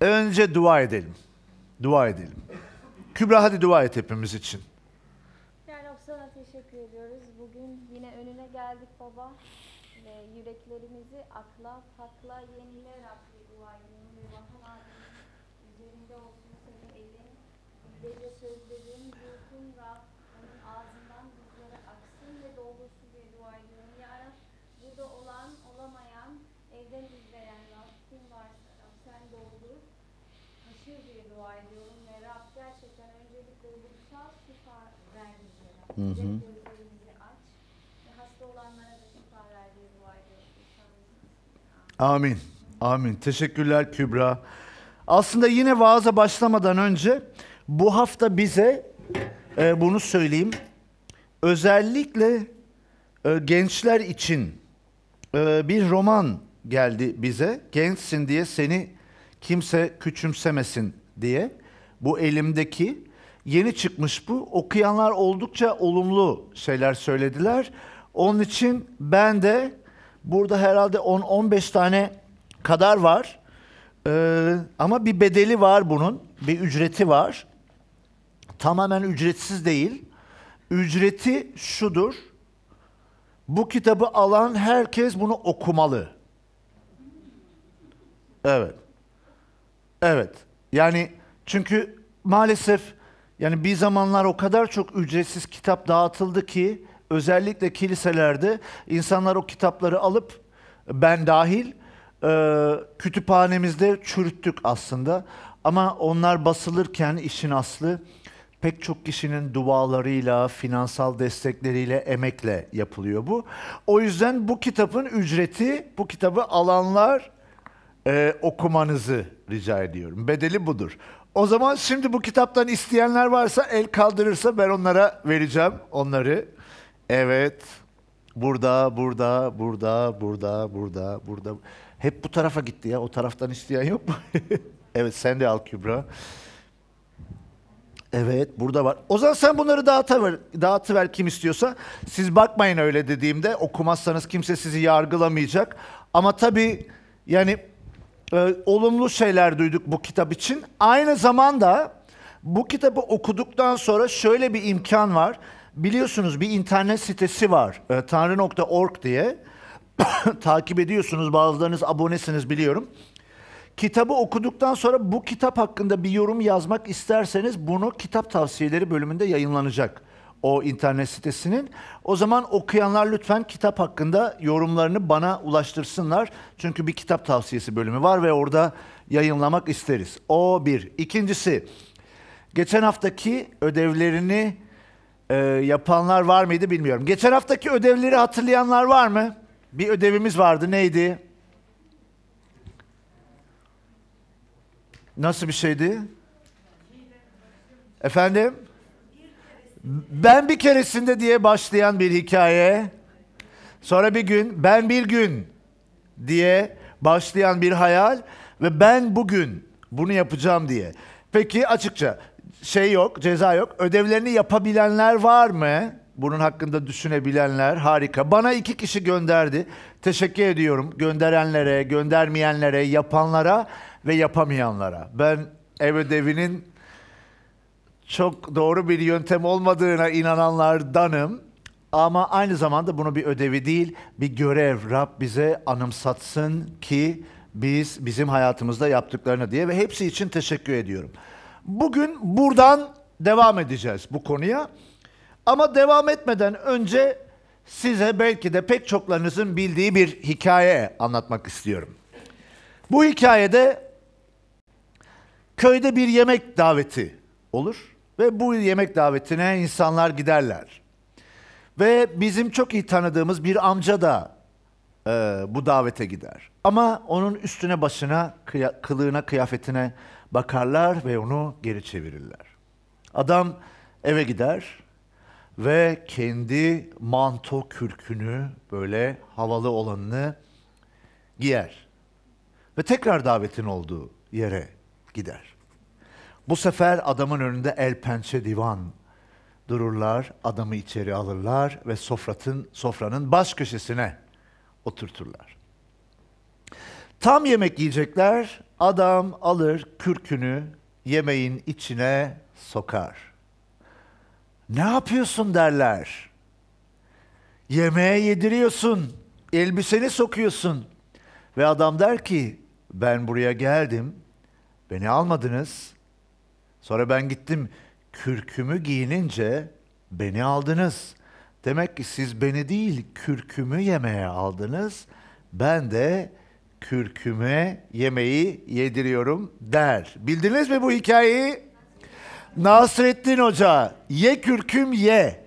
Önce dua edelim. Dua edelim. Kübra hadi dua et hepimiz için. Yani sana teşekkür ediyoruz. Bugün yine önüne geldik baba. Ve yüreklerimizi akla, fakla, yenile Rabbi dua edelim. Ve vatan üzerinde olsun senin elin. Ve sözlerin Hı hı. Amin. Amin. Teşekkürler Kübra. Aslında yine vaaza başlamadan önce bu hafta bize e, bunu söyleyeyim. Özellikle e, gençler için e, bir roman geldi bize. Gençsin diye seni kimse küçümsemesin diye. Bu elimdeki Yeni çıkmış bu. Okuyanlar oldukça olumlu şeyler söylediler. Onun için ben de burada herhalde 10-15 tane kadar var. Ee, ama bir bedeli var bunun. Bir ücreti var. Tamamen ücretsiz değil. Ücreti şudur. Bu kitabı alan herkes bunu okumalı. Evet. Evet. Yani çünkü maalesef yani bir zamanlar o kadar çok ücretsiz kitap dağıtıldı ki özellikle kiliselerde insanlar o kitapları alıp ben dahil e, kütüphanemizde çürüttük aslında. Ama onlar basılırken işin aslı pek çok kişinin dualarıyla, finansal destekleriyle, emekle yapılıyor bu. O yüzden bu kitabın ücreti, bu kitabı alanlar e, okumanızı rica ediyorum. Bedeli budur. O zaman şimdi bu kitaptan isteyenler varsa el kaldırırsa ben onlara vereceğim onları. Evet. Burada, burada, burada, burada, burada, burada. Hep bu tarafa gitti ya. O taraftan isteyen yok mu? evet sen de al Kübra. Evet burada var. O zaman sen bunları dağıtıver, dağıtıver kim istiyorsa. Siz bakmayın öyle dediğimde okumazsanız kimse sizi yargılamayacak. Ama tabii yani e, olumlu şeyler duyduk bu kitap için. Aynı zamanda bu kitabı okuduktan sonra şöyle bir imkan var. Biliyorsunuz bir internet sitesi var. E, tanrı.org diye. Takip ediyorsunuz. Bazılarınız abonesiniz biliyorum. Kitabı okuduktan sonra bu kitap hakkında bir yorum yazmak isterseniz bunu kitap tavsiyeleri bölümünde yayınlanacak o internet sitesinin. O zaman okuyanlar lütfen kitap hakkında yorumlarını bana ulaştırsınlar. Çünkü bir kitap tavsiyesi bölümü var ve orada yayınlamak isteriz. O bir. İkincisi, geçen haftaki ödevlerini e, yapanlar var mıydı bilmiyorum. Geçen haftaki ödevleri hatırlayanlar var mı? Bir ödevimiz vardı. Neydi? Nasıl bir şeydi? Efendim? Ben bir keresinde diye başlayan bir hikaye, sonra bir gün ben bir gün diye başlayan bir hayal ve ben bugün bunu yapacağım diye. Peki açıkça şey yok, ceza yok. Ödevlerini yapabilenler var mı? Bunun hakkında düşünebilenler harika. Bana iki kişi gönderdi. Teşekkür ediyorum gönderenlere, göndermeyenlere, yapanlara ve yapamayanlara. Ben ev ödevinin çok doğru bir yöntem olmadığına inananlardanım. Ama aynı zamanda bunu bir ödevi değil, bir görev Rab bize anımsatsın ki biz bizim hayatımızda yaptıklarını diye ve hepsi için teşekkür ediyorum. Bugün buradan devam edeceğiz bu konuya. Ama devam etmeden önce size belki de pek çoklarınızın bildiği bir hikaye anlatmak istiyorum. Bu hikayede köyde bir yemek daveti olur. Ve bu yemek davetine insanlar giderler. Ve bizim çok iyi tanıdığımız bir amca da e, bu davete gider. Ama onun üstüne başına, kıya, kılığına, kıyafetine bakarlar ve onu geri çevirirler. Adam eve gider ve kendi manto kürkünü böyle havalı olanını giyer. Ve tekrar davetin olduğu yere gider. Bu sefer adamın önünde el pençe divan dururlar, adamı içeri alırlar ve sofratın, sofranın baş köşesine oturturlar. Tam yemek yiyecekler, adam alır kürkünü yemeğin içine sokar. Ne yapıyorsun derler. Yemeğe yediriyorsun, elbiseni sokuyorsun. Ve adam der ki, ben buraya geldim, beni almadınız, Sonra ben gittim kürkümü giyinince beni aldınız. Demek ki siz beni değil kürkümü yemeye aldınız. Ben de kürküme yemeği yediriyorum der. Bildiniz mi bu hikayeyi? Nasrettin Hoca ye kürküm ye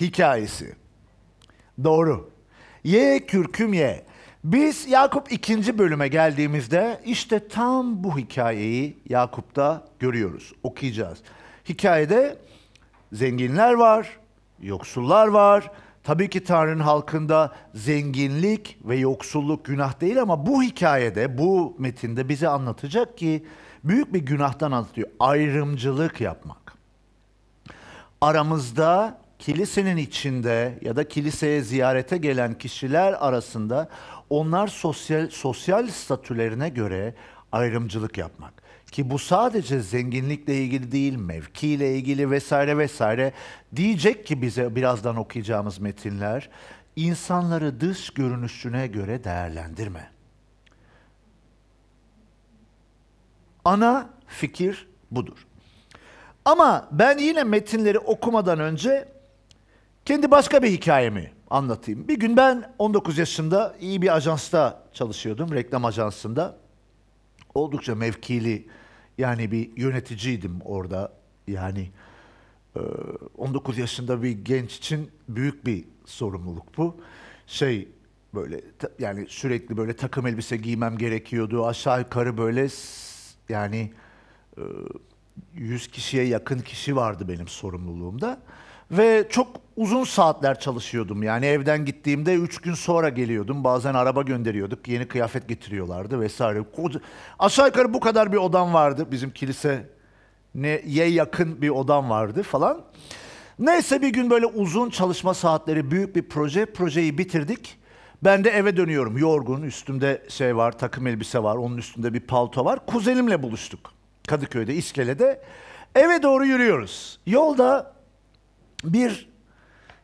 hikayesi. Doğru. Ye kürküm ye. Biz Yakup ikinci bölüme geldiğimizde işte tam bu hikayeyi Yakup'ta görüyoruz, okuyacağız. Hikayede zenginler var, yoksullar var. Tabii ki Tanrı'nın halkında zenginlik ve yoksulluk günah değil ama bu hikayede, bu metinde bize anlatacak ki büyük bir günahtan anlatıyor. Ayrımcılık yapmak. Aramızda kilisenin içinde ya da kiliseye ziyarete gelen kişiler arasında onlar sosyal sosyal statülerine göre ayrımcılık yapmak ki bu sadece zenginlikle ilgili değil, mevkiyle ilgili vesaire vesaire diyecek ki bize birazdan okuyacağımız metinler insanları dış görünüşüne göre değerlendirme. Ana fikir budur. Ama ben yine metinleri okumadan önce kendi başka bir hikayemi anlatayım. Bir gün ben 19 yaşında iyi bir ajansta çalışıyordum, reklam ajansında. Oldukça mevkili yani bir yöneticiydim orada. Yani 19 e, yaşında bir genç için büyük bir sorumluluk bu. Şey böyle yani sürekli böyle takım elbise giymem gerekiyordu. Aşağı yukarı böyle yani 100 e, kişiye yakın kişi vardı benim sorumluluğumda. Ve çok uzun saatler çalışıyordum. Yani evden gittiğimde üç gün sonra geliyordum. Bazen araba gönderiyorduk. Yeni kıyafet getiriyorlardı vesaire. Koca... Aşağı yukarı bu kadar bir odam vardı. Bizim kilise neye yakın bir odam vardı falan. Neyse bir gün böyle uzun çalışma saatleri, büyük bir proje. Projeyi bitirdik. Ben de eve dönüyorum. Yorgun, üstümde şey var, takım elbise var. Onun üstünde bir palto var. Kuzenimle buluştuk. Kadıköy'de, İskele'de. Eve doğru yürüyoruz. Yolda bir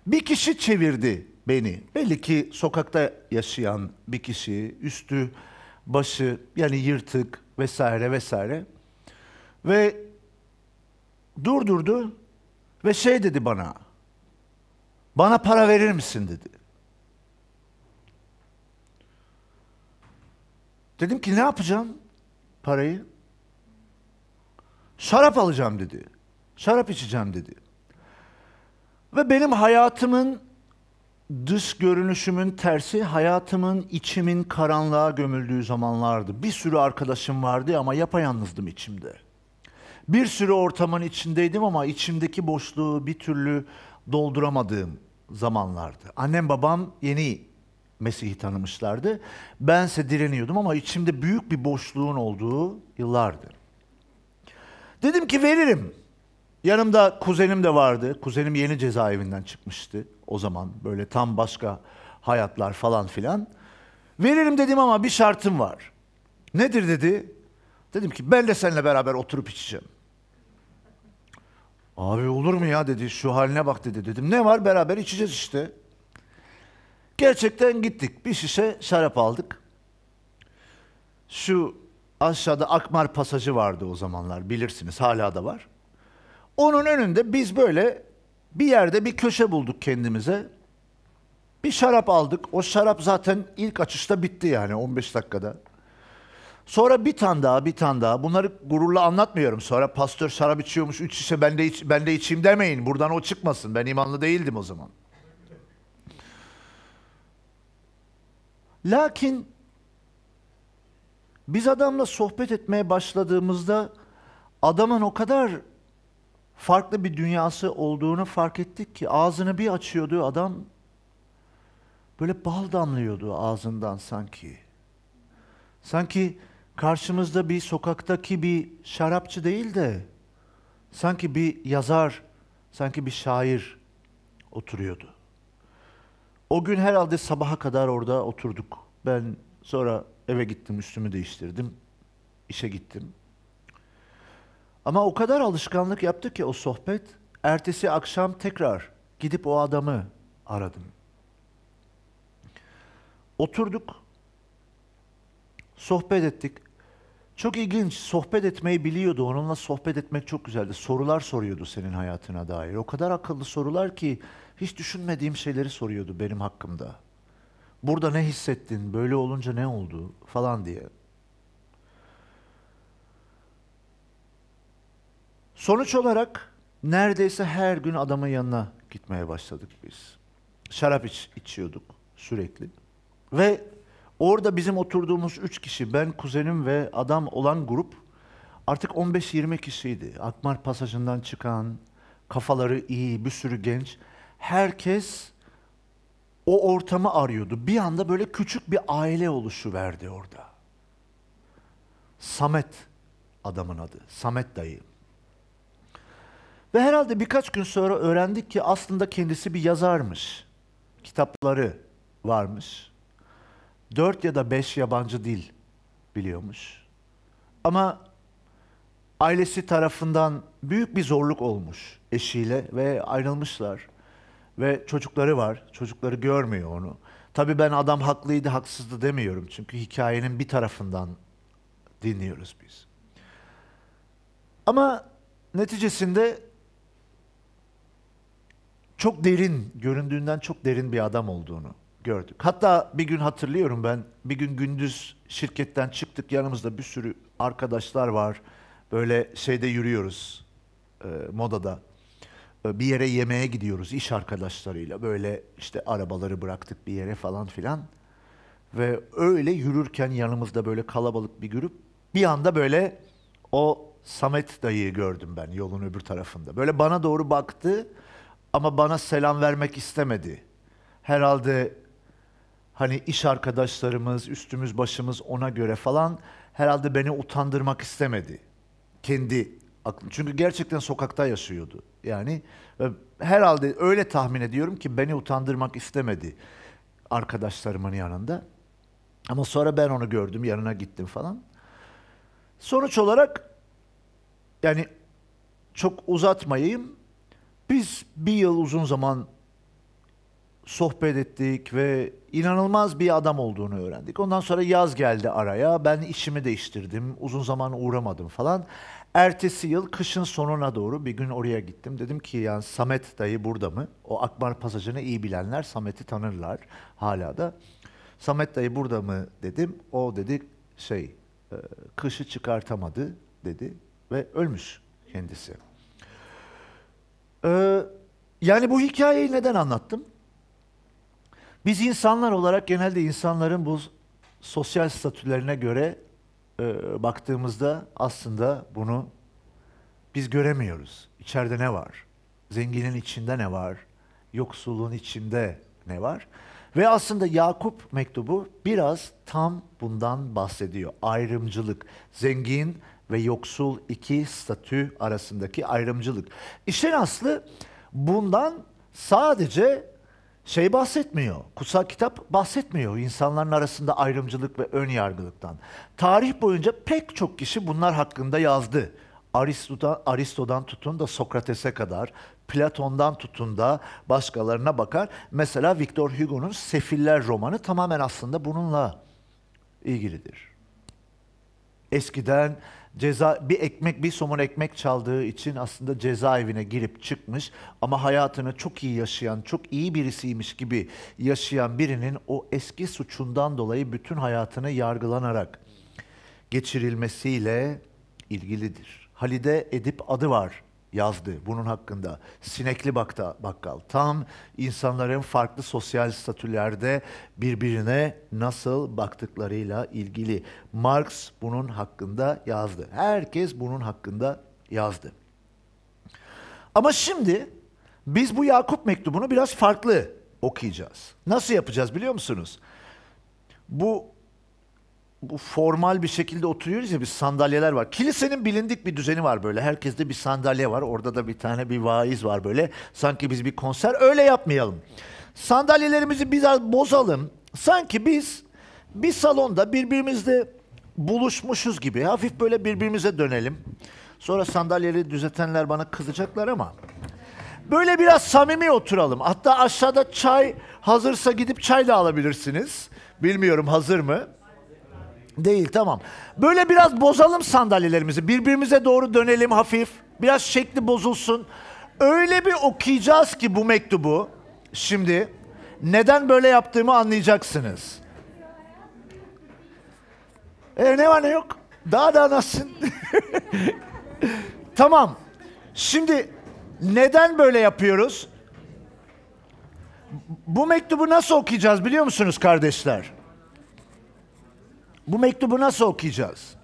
bir kişi çevirdi beni. Belli ki sokakta yaşayan bir kişi, üstü, başı yani yırtık vesaire vesaire. Ve durdurdu ve şey dedi bana. Bana para verir misin dedi. Dedim ki ne yapacağım parayı? Şarap alacağım dedi. Şarap içeceğim dedi. Ve benim hayatımın dış görünüşümün tersi hayatımın içimin karanlığa gömüldüğü zamanlardı. Bir sürü arkadaşım vardı ama yapayalnızdım içimde. Bir sürü ortamın içindeydim ama içimdeki boşluğu bir türlü dolduramadığım zamanlardı. Annem babam yeni Mesih'i tanımışlardı. Bense direniyordum ama içimde büyük bir boşluğun olduğu yıllardı. Dedim ki veririm. Yanımda kuzenim de vardı. Kuzenim yeni cezaevinden çıkmıştı o zaman. Böyle tam başka hayatlar falan filan. Veririm dedim ama bir şartım var. Nedir dedi? Dedim ki ben de seninle beraber oturup içeceğim. Abi olur mu ya dedi şu haline bak dedi. Dedim ne var beraber içeceğiz işte. Gerçekten gittik. Bir şişe şarap aldık. Şu aşağıda Akmar pasajı vardı o zamanlar bilirsiniz hala da var. Onun önünde biz böyle bir yerde bir köşe bulduk kendimize. Bir şarap aldık. O şarap zaten ilk açışta bitti yani 15 dakikada. Sonra bir tane daha, bir tane daha. Bunları gururla anlatmıyorum. Sonra pastör şarap içiyormuş, üç şişe ben de, iç, ben de içeyim demeyin. Buradan o çıkmasın. Ben imanlı değildim o zaman. Lakin biz adamla sohbet etmeye başladığımızda adamın o kadar farklı bir dünyası olduğunu fark ettik ki ağzını bir açıyordu adam böyle bal damlıyordu ağzından sanki. Sanki karşımızda bir sokaktaki bir şarapçı değil de sanki bir yazar, sanki bir şair oturuyordu. O gün herhalde sabaha kadar orada oturduk. Ben sonra eve gittim, üstümü değiştirdim, işe gittim. Ama o kadar alışkanlık yaptı ki o sohbet, ertesi akşam tekrar gidip o adamı aradım. Oturduk, sohbet ettik. Çok ilginç, sohbet etmeyi biliyordu. Onunla sohbet etmek çok güzeldi. Sorular soruyordu senin hayatına dair. O kadar akıllı sorular ki hiç düşünmediğim şeyleri soruyordu benim hakkımda. Burada ne hissettin, böyle olunca ne oldu falan diye. Sonuç olarak neredeyse her gün adamın yanına gitmeye başladık biz. Şarap iç, içiyorduk sürekli. Ve orada bizim oturduğumuz üç kişi, ben, kuzenim ve adam olan grup artık 15-20 kişiydi. Akmar pasajından çıkan, kafaları iyi, bir sürü genç. Herkes o ortamı arıyordu. Bir anda böyle küçük bir aile oluşu verdi orada. Samet adamın adı. Samet dayı. Ve herhalde birkaç gün sonra öğrendik ki aslında kendisi bir yazarmış. Kitapları varmış. Dört ya da beş yabancı dil biliyormuş. Ama ailesi tarafından büyük bir zorluk olmuş eşiyle ve ayrılmışlar. Ve çocukları var. Çocukları görmüyor onu. Tabii ben adam haklıydı, haksızdı demiyorum. Çünkü hikayenin bir tarafından dinliyoruz biz. Ama neticesinde çok derin, göründüğünden çok derin bir adam olduğunu gördük. Hatta bir gün hatırlıyorum ben, bir gün gündüz şirketten çıktık, yanımızda bir sürü arkadaşlar var. Böyle şeyde yürüyoruz, e, modada. E, bir yere yemeğe gidiyoruz iş arkadaşlarıyla. Böyle işte arabaları bıraktık bir yere falan filan. Ve öyle yürürken yanımızda böyle kalabalık bir grup, bir anda böyle o Samet dayıyı gördüm ben yolun öbür tarafında. Böyle bana doğru baktı ama bana selam vermek istemedi. Herhalde hani iş arkadaşlarımız, üstümüz başımız ona göre falan herhalde beni utandırmak istemedi. Kendi aklım. Çünkü gerçekten sokakta yaşıyordu. Yani e, herhalde öyle tahmin ediyorum ki beni utandırmak istemedi arkadaşlarımın yanında. Ama sonra ben onu gördüm, yanına gittim falan. Sonuç olarak yani çok uzatmayayım. Biz bir yıl uzun zaman sohbet ettik ve inanılmaz bir adam olduğunu öğrendik. Ondan sonra yaz geldi araya. Ben işimi değiştirdim. Uzun zaman uğramadım falan. Ertesi yıl kışın sonuna doğru bir gün oraya gittim. Dedim ki yani Samet dayı burada mı? O Akbar pasajını iyi bilenler Samet'i tanırlar hala da. Samet dayı burada mı dedim. O dedi şey e, kışı çıkartamadı dedi ve ölmüş kendisi. Ee, yani bu hikayeyi neden anlattım? Biz insanlar olarak genelde insanların bu sosyal statülerine göre e, baktığımızda aslında bunu biz göremiyoruz. İçeride ne var? Zenginin içinde ne var? Yoksulluğun içinde ne var? Ve aslında Yakup mektubu biraz tam bundan bahsediyor. Ayrımcılık, zengin ve yoksul iki statü arasındaki ayrımcılık. İşin aslı bundan sadece şey bahsetmiyor. Kutsal kitap bahsetmiyor insanların arasında ayrımcılık ve ön yargılıktan. Tarih boyunca pek çok kişi bunlar hakkında yazdı. Aristo'dan, Aristo'dan tutun da Sokrates'e kadar, Platon'dan tutun da başkalarına bakar. Mesela Victor Hugo'nun Sefiller romanı tamamen aslında bununla ilgilidir. Eskiden ceza bir ekmek bir somun ekmek çaldığı için aslında cezaevine girip çıkmış ama hayatını çok iyi yaşayan, çok iyi birisiymiş gibi yaşayan birinin o eski suçundan dolayı bütün hayatını yargılanarak geçirilmesiyle ilgilidir. Halide Edip adı var yazdı bunun hakkında. Sinekli bakta, bakkal. Tam insanların farklı sosyal statülerde birbirine nasıl baktıklarıyla ilgili. Marx bunun hakkında yazdı. Herkes bunun hakkında yazdı. Ama şimdi biz bu Yakup mektubunu biraz farklı okuyacağız. Nasıl yapacağız biliyor musunuz? Bu bu formal bir şekilde oturuyoruz ya biz sandalyeler var. Kilisenin bilindik bir düzeni var böyle. Herkeste bir sandalye var. Orada da bir tane bir vaiz var böyle. Sanki biz bir konser öyle yapmayalım. Sandalyelerimizi biraz bozalım. Sanki biz bir salonda birbirimizle buluşmuşuz gibi. Hafif böyle birbirimize dönelim. Sonra sandalyeleri düzeltenler bana kızacaklar ama böyle biraz samimi oturalım. Hatta aşağıda çay hazırsa gidip çay da alabilirsiniz. Bilmiyorum hazır mı? Değil tamam. Böyle biraz bozalım sandalyelerimizi. Birbirimize doğru dönelim hafif. Biraz şekli bozulsun. Öyle bir okuyacağız ki bu mektubu. Şimdi neden böyle yaptığımı anlayacaksınız. E ne var ne yok? Daha da nasılsın? tamam. Şimdi neden böyle yapıyoruz? Bu mektubu nasıl okuyacağız biliyor musunuz kardeşler? Bu mektubu nasıl okuyacağız?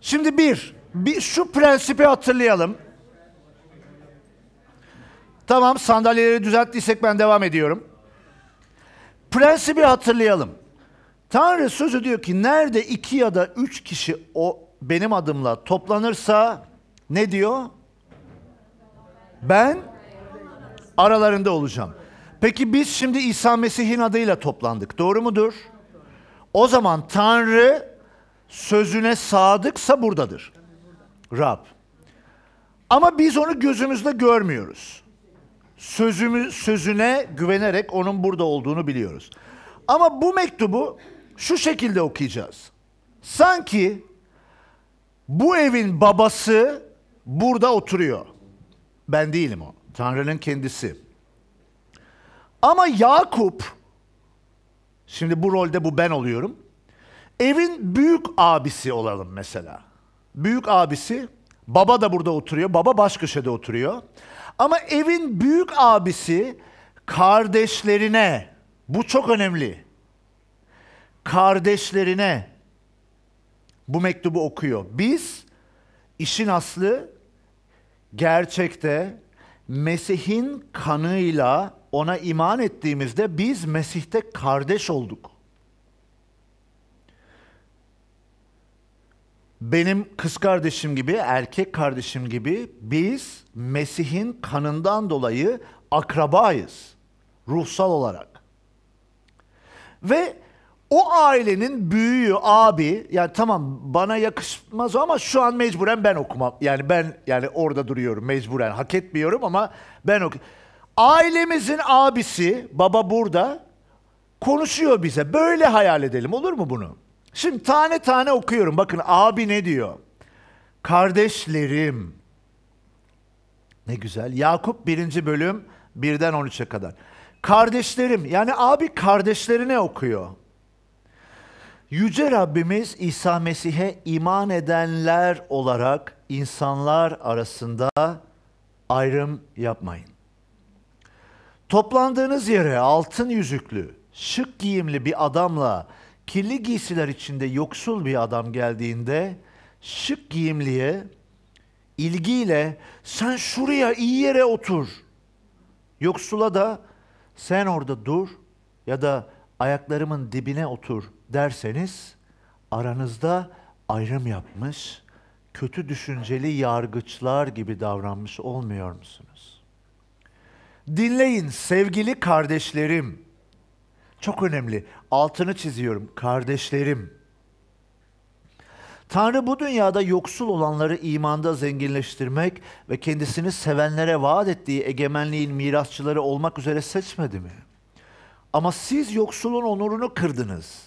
Şimdi bir, bir şu prensibi hatırlayalım. Tamam sandalyeleri düzelttiysek ben devam ediyorum. Prensibi hatırlayalım. Tanrı sözü diyor ki nerede iki ya da üç kişi o benim adımla toplanırsa ne diyor? Ben aralarında olacağım. Peki biz şimdi İsa Mesih'in adıyla toplandık. Doğru mudur? O zaman Tanrı sözüne sadıksa buradadır. Rab. Ama biz onu gözümüzle görmüyoruz. Sözümü, sözüne güvenerek onun burada olduğunu biliyoruz. Ama bu mektubu şu şekilde okuyacağız. Sanki bu evin babası burada oturuyor. Ben değilim o. Tanrı'nın kendisi. Ama Yakup Şimdi bu rolde bu ben oluyorum. Evin büyük abisi olalım mesela. Büyük abisi, baba da burada oturuyor, baba baş köşede oturuyor. Ama evin büyük abisi kardeşlerine, bu çok önemli. Kardeşlerine bu mektubu okuyor. Biz işin aslı gerçekte Mesih'in kanıyla ona iman ettiğimizde biz Mesih'te kardeş olduk. Benim kız kardeşim gibi, erkek kardeşim gibi biz Mesih'in kanından dolayı akrabayız ruhsal olarak. Ve o ailenin büyüğü, abi yani tamam bana yakışmaz ama şu an mecburen ben okumam. Yani ben yani orada duruyorum mecburen. Hak etmiyorum ama ben okuyorum. Ailemizin abisi, baba burada konuşuyor bize. Böyle hayal edelim olur mu bunu? Şimdi tane tane okuyorum. Bakın abi ne diyor? Kardeşlerim. Ne güzel. Yakup 1. bölüm 1'den 13'e kadar. Kardeşlerim yani abi kardeşlerine okuyor. Yüce Rabbimiz İsa Mesih'e iman edenler olarak insanlar arasında ayrım yapmayın. Toplandığınız yere altın yüzüklü, şık giyimli bir adamla kirli giysiler içinde yoksul bir adam geldiğinde şık giyimliye ilgiyle sen şuraya iyi yere otur. Yoksula da sen orada dur ya da ayaklarımın dibine otur derseniz aranızda ayrım yapmış, kötü düşünceli yargıçlar gibi davranmış olmuyor musunuz? Dinleyin sevgili kardeşlerim. Çok önemli. Altını çiziyorum. Kardeşlerim. Tanrı bu dünyada yoksul olanları imanda zenginleştirmek ve kendisini sevenlere vaat ettiği egemenliğin mirasçıları olmak üzere seçmedi mi? Ama siz yoksulun onurunu kırdınız.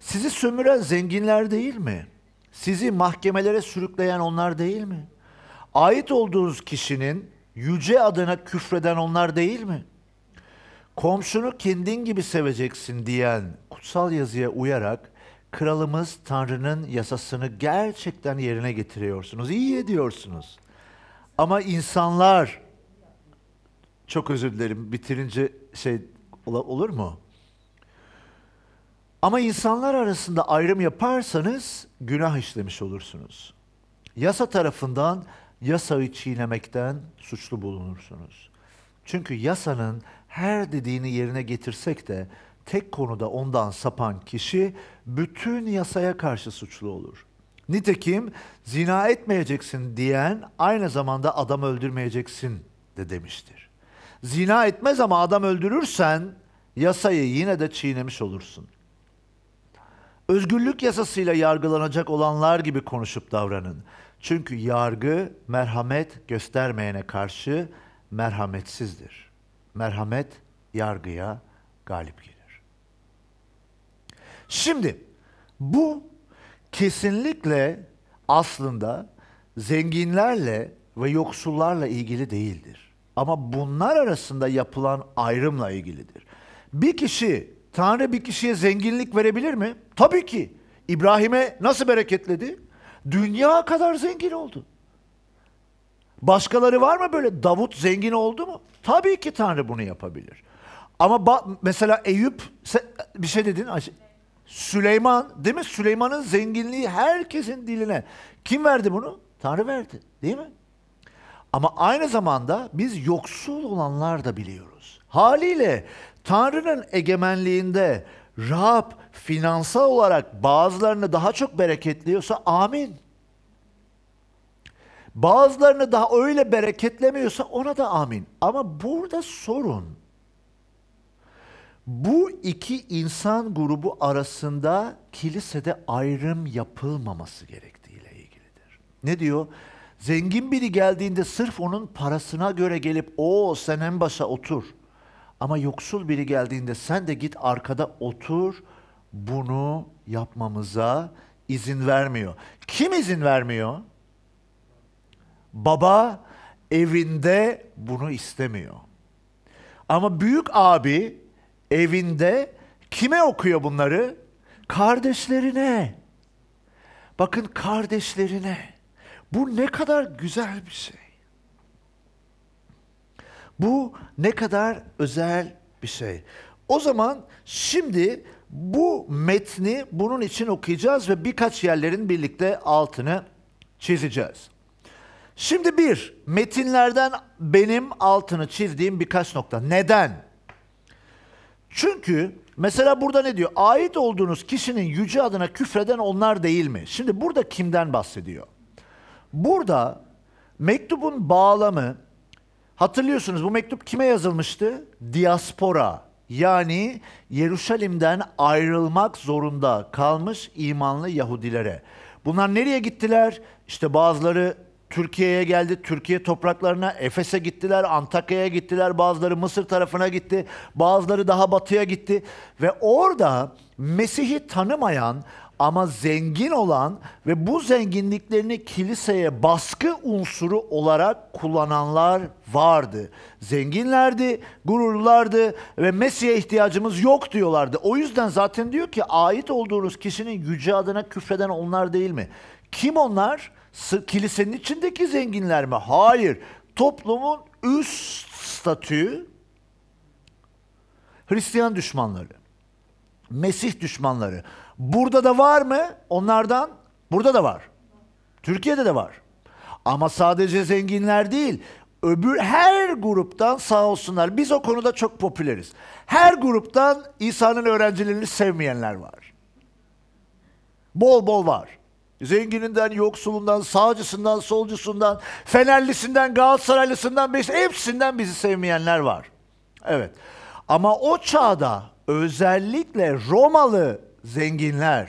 Sizi sömüren zenginler değil mi? Sizi mahkemelere sürükleyen onlar değil mi? Ait olduğunuz kişinin yüce adına küfreden onlar değil mi? Komşunu kendin gibi seveceksin diyen kutsal yazıya uyarak kralımız Tanrı'nın yasasını gerçekten yerine getiriyorsunuz, iyi ediyorsunuz. Ama insanlar, çok özür dilerim bitirince şey olur mu? Ama insanlar arasında ayrım yaparsanız günah işlemiş olursunuz. Yasa tarafından yasayı çiğnemekten suçlu bulunursunuz. Çünkü yasanın her dediğini yerine getirsek de tek konuda ondan sapan kişi bütün yasaya karşı suçlu olur. Nitekim zina etmeyeceksin diyen aynı zamanda adam öldürmeyeceksin de demiştir. Zina etmez ama adam öldürürsen yasayı yine de çiğnemiş olursun. Özgürlük yasasıyla yargılanacak olanlar gibi konuşup davranın. Çünkü yargı merhamet göstermeyene karşı merhametsizdir. Merhamet yargıya galip gelir. Şimdi bu kesinlikle aslında zenginlerle ve yoksullarla ilgili değildir. Ama bunlar arasında yapılan ayrımla ilgilidir. Bir kişi, Tanrı bir kişiye zenginlik verebilir mi? Tabii ki. İbrahim'e nasıl bereketledi? Dünya kadar zengin oldu. Başkaları var mı böyle? Davut zengin oldu mu? Tabii ki Tanrı bunu yapabilir. Ama mesela Eyüp bir şey dedin. Süleyman değil mi? Süleyman'ın zenginliği herkesin diline. Kim verdi bunu? Tanrı verdi değil mi? Ama aynı zamanda biz yoksul olanlar da biliyoruz. Haliyle Tanrı'nın egemenliğinde Rab finansal olarak bazılarını daha çok bereketliyorsa amin. Bazılarını daha öyle bereketlemiyorsa ona da amin. Ama burada sorun bu iki insan grubu arasında kilisede ayrım yapılmaması gerektiğiyle ilgilidir. Ne diyor? Zengin biri geldiğinde sırf onun parasına göre gelip o sen en başa otur. Ama yoksul biri geldiğinde sen de git arkada otur bunu yapmamıza izin vermiyor. Kim izin vermiyor? Baba evinde bunu istemiyor. Ama büyük abi evinde kime okuyor bunları? Kardeşlerine. Bakın kardeşlerine. Bu ne kadar güzel bir şey. Bu ne kadar özel bir şey. O zaman şimdi bu metni bunun için okuyacağız ve birkaç yerlerin birlikte altını çizeceğiz. Şimdi bir, metinlerden benim altını çizdiğim birkaç nokta. Neden? Çünkü mesela burada ne diyor? Ait olduğunuz kişinin yüce adına küfreden onlar değil mi? Şimdi burada kimden bahsediyor? Burada mektubun bağlamı, hatırlıyorsunuz bu mektup kime yazılmıştı? Diaspora yani Yeruşalim'den ayrılmak zorunda kalmış imanlı Yahudilere. Bunlar nereye gittiler? İşte bazıları Türkiye'ye geldi, Türkiye topraklarına, Efes'e gittiler, Antakya'ya gittiler, bazıları Mısır tarafına gitti, bazıları daha batıya gitti. Ve orada Mesih'i tanımayan ama zengin olan ve bu zenginliklerini kiliseye baskı unsuru olarak kullananlar vardı. Zenginlerdi, gururlardı ve Mesih'e ihtiyacımız yok diyorlardı. O yüzden zaten diyor ki ait olduğunuz kişinin yüce adına küfreden onlar değil mi? Kim onlar? Kilisenin içindeki zenginler mi? Hayır. Toplumun üst statü, Hristiyan düşmanları. Mesih düşmanları. Burada da var mı? Onlardan burada da var. Türkiye'de de var. Ama sadece zenginler değil. Öbür her gruptan sağ olsunlar. Biz o konuda çok popüleriz. Her gruptan İsa'nın öğrencilerini sevmeyenler var. Bol bol var. Zengininden, yoksulundan, sağcısından, solcusundan, Fenerlisinden, Galatasaraylısından, hepsinden bizi sevmeyenler var. Evet. Ama o çağda özellikle Romalı zenginler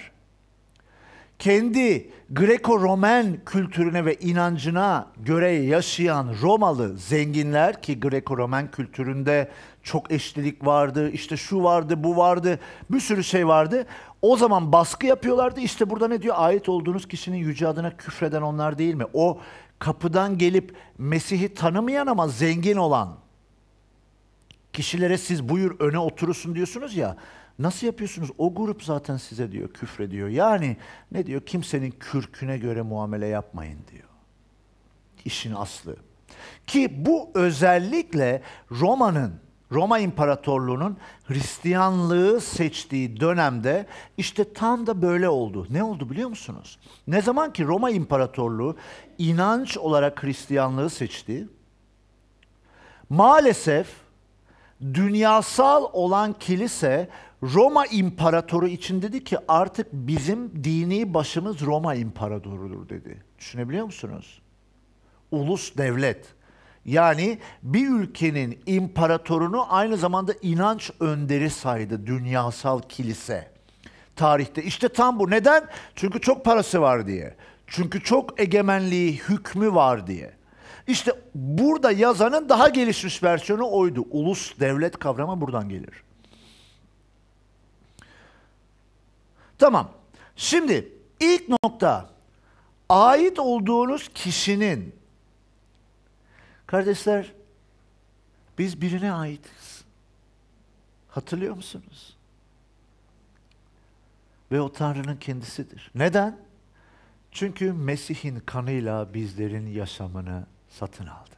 kendi Greko-Romen kültürüne ve inancına göre yaşayan Romalı zenginler ki Greko-Romen kültüründe çok eşlilik vardı, işte şu vardı, bu vardı, bir sürü şey vardı. O zaman baskı yapıyorlardı. İşte burada ne diyor? Ait olduğunuz kişinin yüce adına küfreden onlar değil mi? O kapıdan gelip Mesih'i tanımayan ama zengin olan kişilere siz buyur öne oturusun diyorsunuz ya. Nasıl yapıyorsunuz? O grup zaten size diyor, küfre diyor. Yani ne diyor? Kimsenin kürküne göre muamele yapmayın diyor. İşin aslı. Ki bu özellikle Roma'nın, Roma İmparatorluğu'nun Hristiyanlığı seçtiği dönemde işte tam da böyle oldu. Ne oldu biliyor musunuz? Ne zaman ki Roma İmparatorluğu inanç olarak Hristiyanlığı seçti, maalesef dünyasal olan kilise Roma İmparatoru için dedi ki artık bizim dini başımız Roma İmparatorudur dedi. Düşünebiliyor musunuz? Ulus devlet. Yani bir ülkenin imparatorunu aynı zamanda inanç önderi saydı dünyasal kilise tarihte. İşte tam bu. Neden? Çünkü çok parası var diye. Çünkü çok egemenliği, hükmü var diye. İşte burada yazanın daha gelişmiş versiyonu oydu. Ulus devlet kavramı buradan gelir. Tamam. Şimdi ilk nokta ait olduğunuz kişinin kardeşler biz birine aitiz. Hatırlıyor musunuz? Ve o Tanrı'nın kendisidir. Neden? Çünkü Mesih'in kanıyla bizlerin yaşamını satın aldı.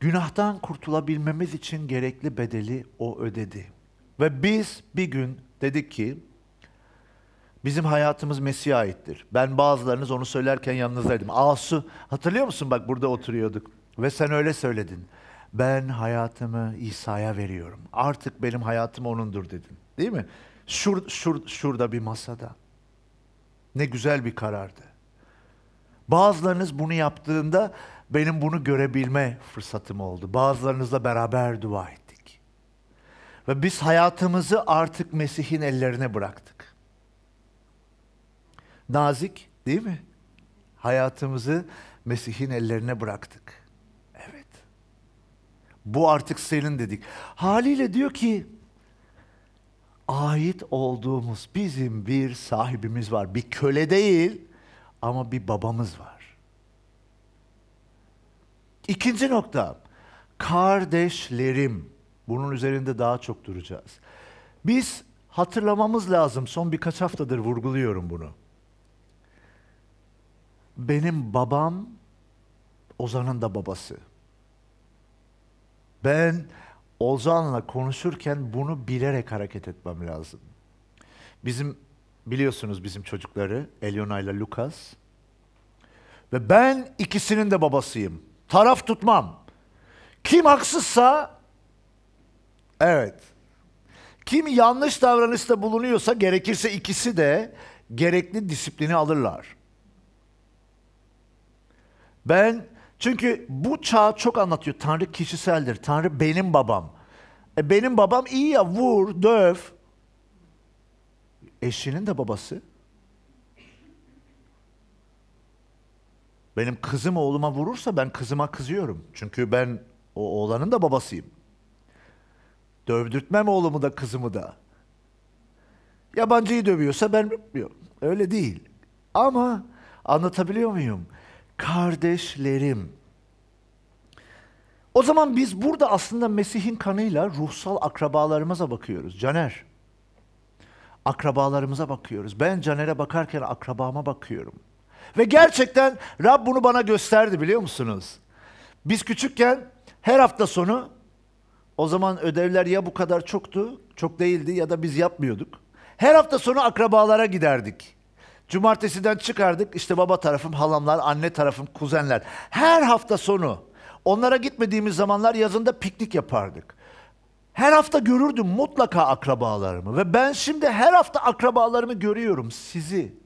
Günahtan kurtulabilmemiz için gerekli bedeli o ödedi. Ve biz bir gün Dedik ki bizim hayatımız Mesih'e aittir. Ben bazılarınız onu söylerken yanınızdaydım. Asu hatırlıyor musun bak burada oturuyorduk ve sen öyle söyledin. Ben hayatımı İsa'ya veriyorum. Artık benim hayatım onundur dedin. Değil mi? Şur, şur, şurada bir masada. Ne güzel bir karardı. Bazılarınız bunu yaptığında benim bunu görebilme fırsatım oldu. Bazılarınızla beraber dua ettim. Ve biz hayatımızı artık Mesih'in ellerine bıraktık. Nazik değil mi? Hayatımızı Mesih'in ellerine bıraktık. Evet. Bu artık senin dedik. Haliyle diyor ki ait olduğumuz bizim bir sahibimiz var. Bir köle değil ama bir babamız var. İkinci nokta kardeşlerim. Bunun üzerinde daha çok duracağız. Biz hatırlamamız lazım. Son birkaç haftadır vurguluyorum bunu. Benim babam Ozan'ın da babası. Ben Ozan'la konuşurken bunu bilerek hareket etmem lazım. Bizim biliyorsunuz bizim çocukları Eliona ile Lucas. Ve ben ikisinin de babasıyım. Taraf tutmam. Kim haksızsa Evet. Kim yanlış davranışta bulunuyorsa gerekirse ikisi de gerekli disiplini alırlar. Ben çünkü bu çağ çok anlatıyor. Tanrı kişiseldir. Tanrı benim babam. E benim babam iyi ya vur, döv. Eşinin de babası. Benim kızım oğluma vurursa ben kızıma kızıyorum. Çünkü ben o oğlanın da babasıyım. Dövdürtmem oğlumu da kızımı da. Yabancıyı dövüyorsa ben dövmüyorum. Öyle değil. Ama anlatabiliyor muyum? Kardeşlerim. O zaman biz burada aslında Mesih'in kanıyla ruhsal akrabalarımıza bakıyoruz. Caner. Akrabalarımıza bakıyoruz. Ben Caner'e bakarken akrabama bakıyorum. Ve gerçekten Rab bunu bana gösterdi biliyor musunuz? Biz küçükken her hafta sonu o zaman ödevler ya bu kadar çoktu, çok değildi ya da biz yapmıyorduk. Her hafta sonu akrabalara giderdik. Cumartesiden çıkardık işte baba tarafım, halamlar, anne tarafım, kuzenler. Her hafta sonu onlara gitmediğimiz zamanlar yazında piknik yapardık. Her hafta görürdüm mutlaka akrabalarımı ve ben şimdi her hafta akrabalarımı görüyorum sizi.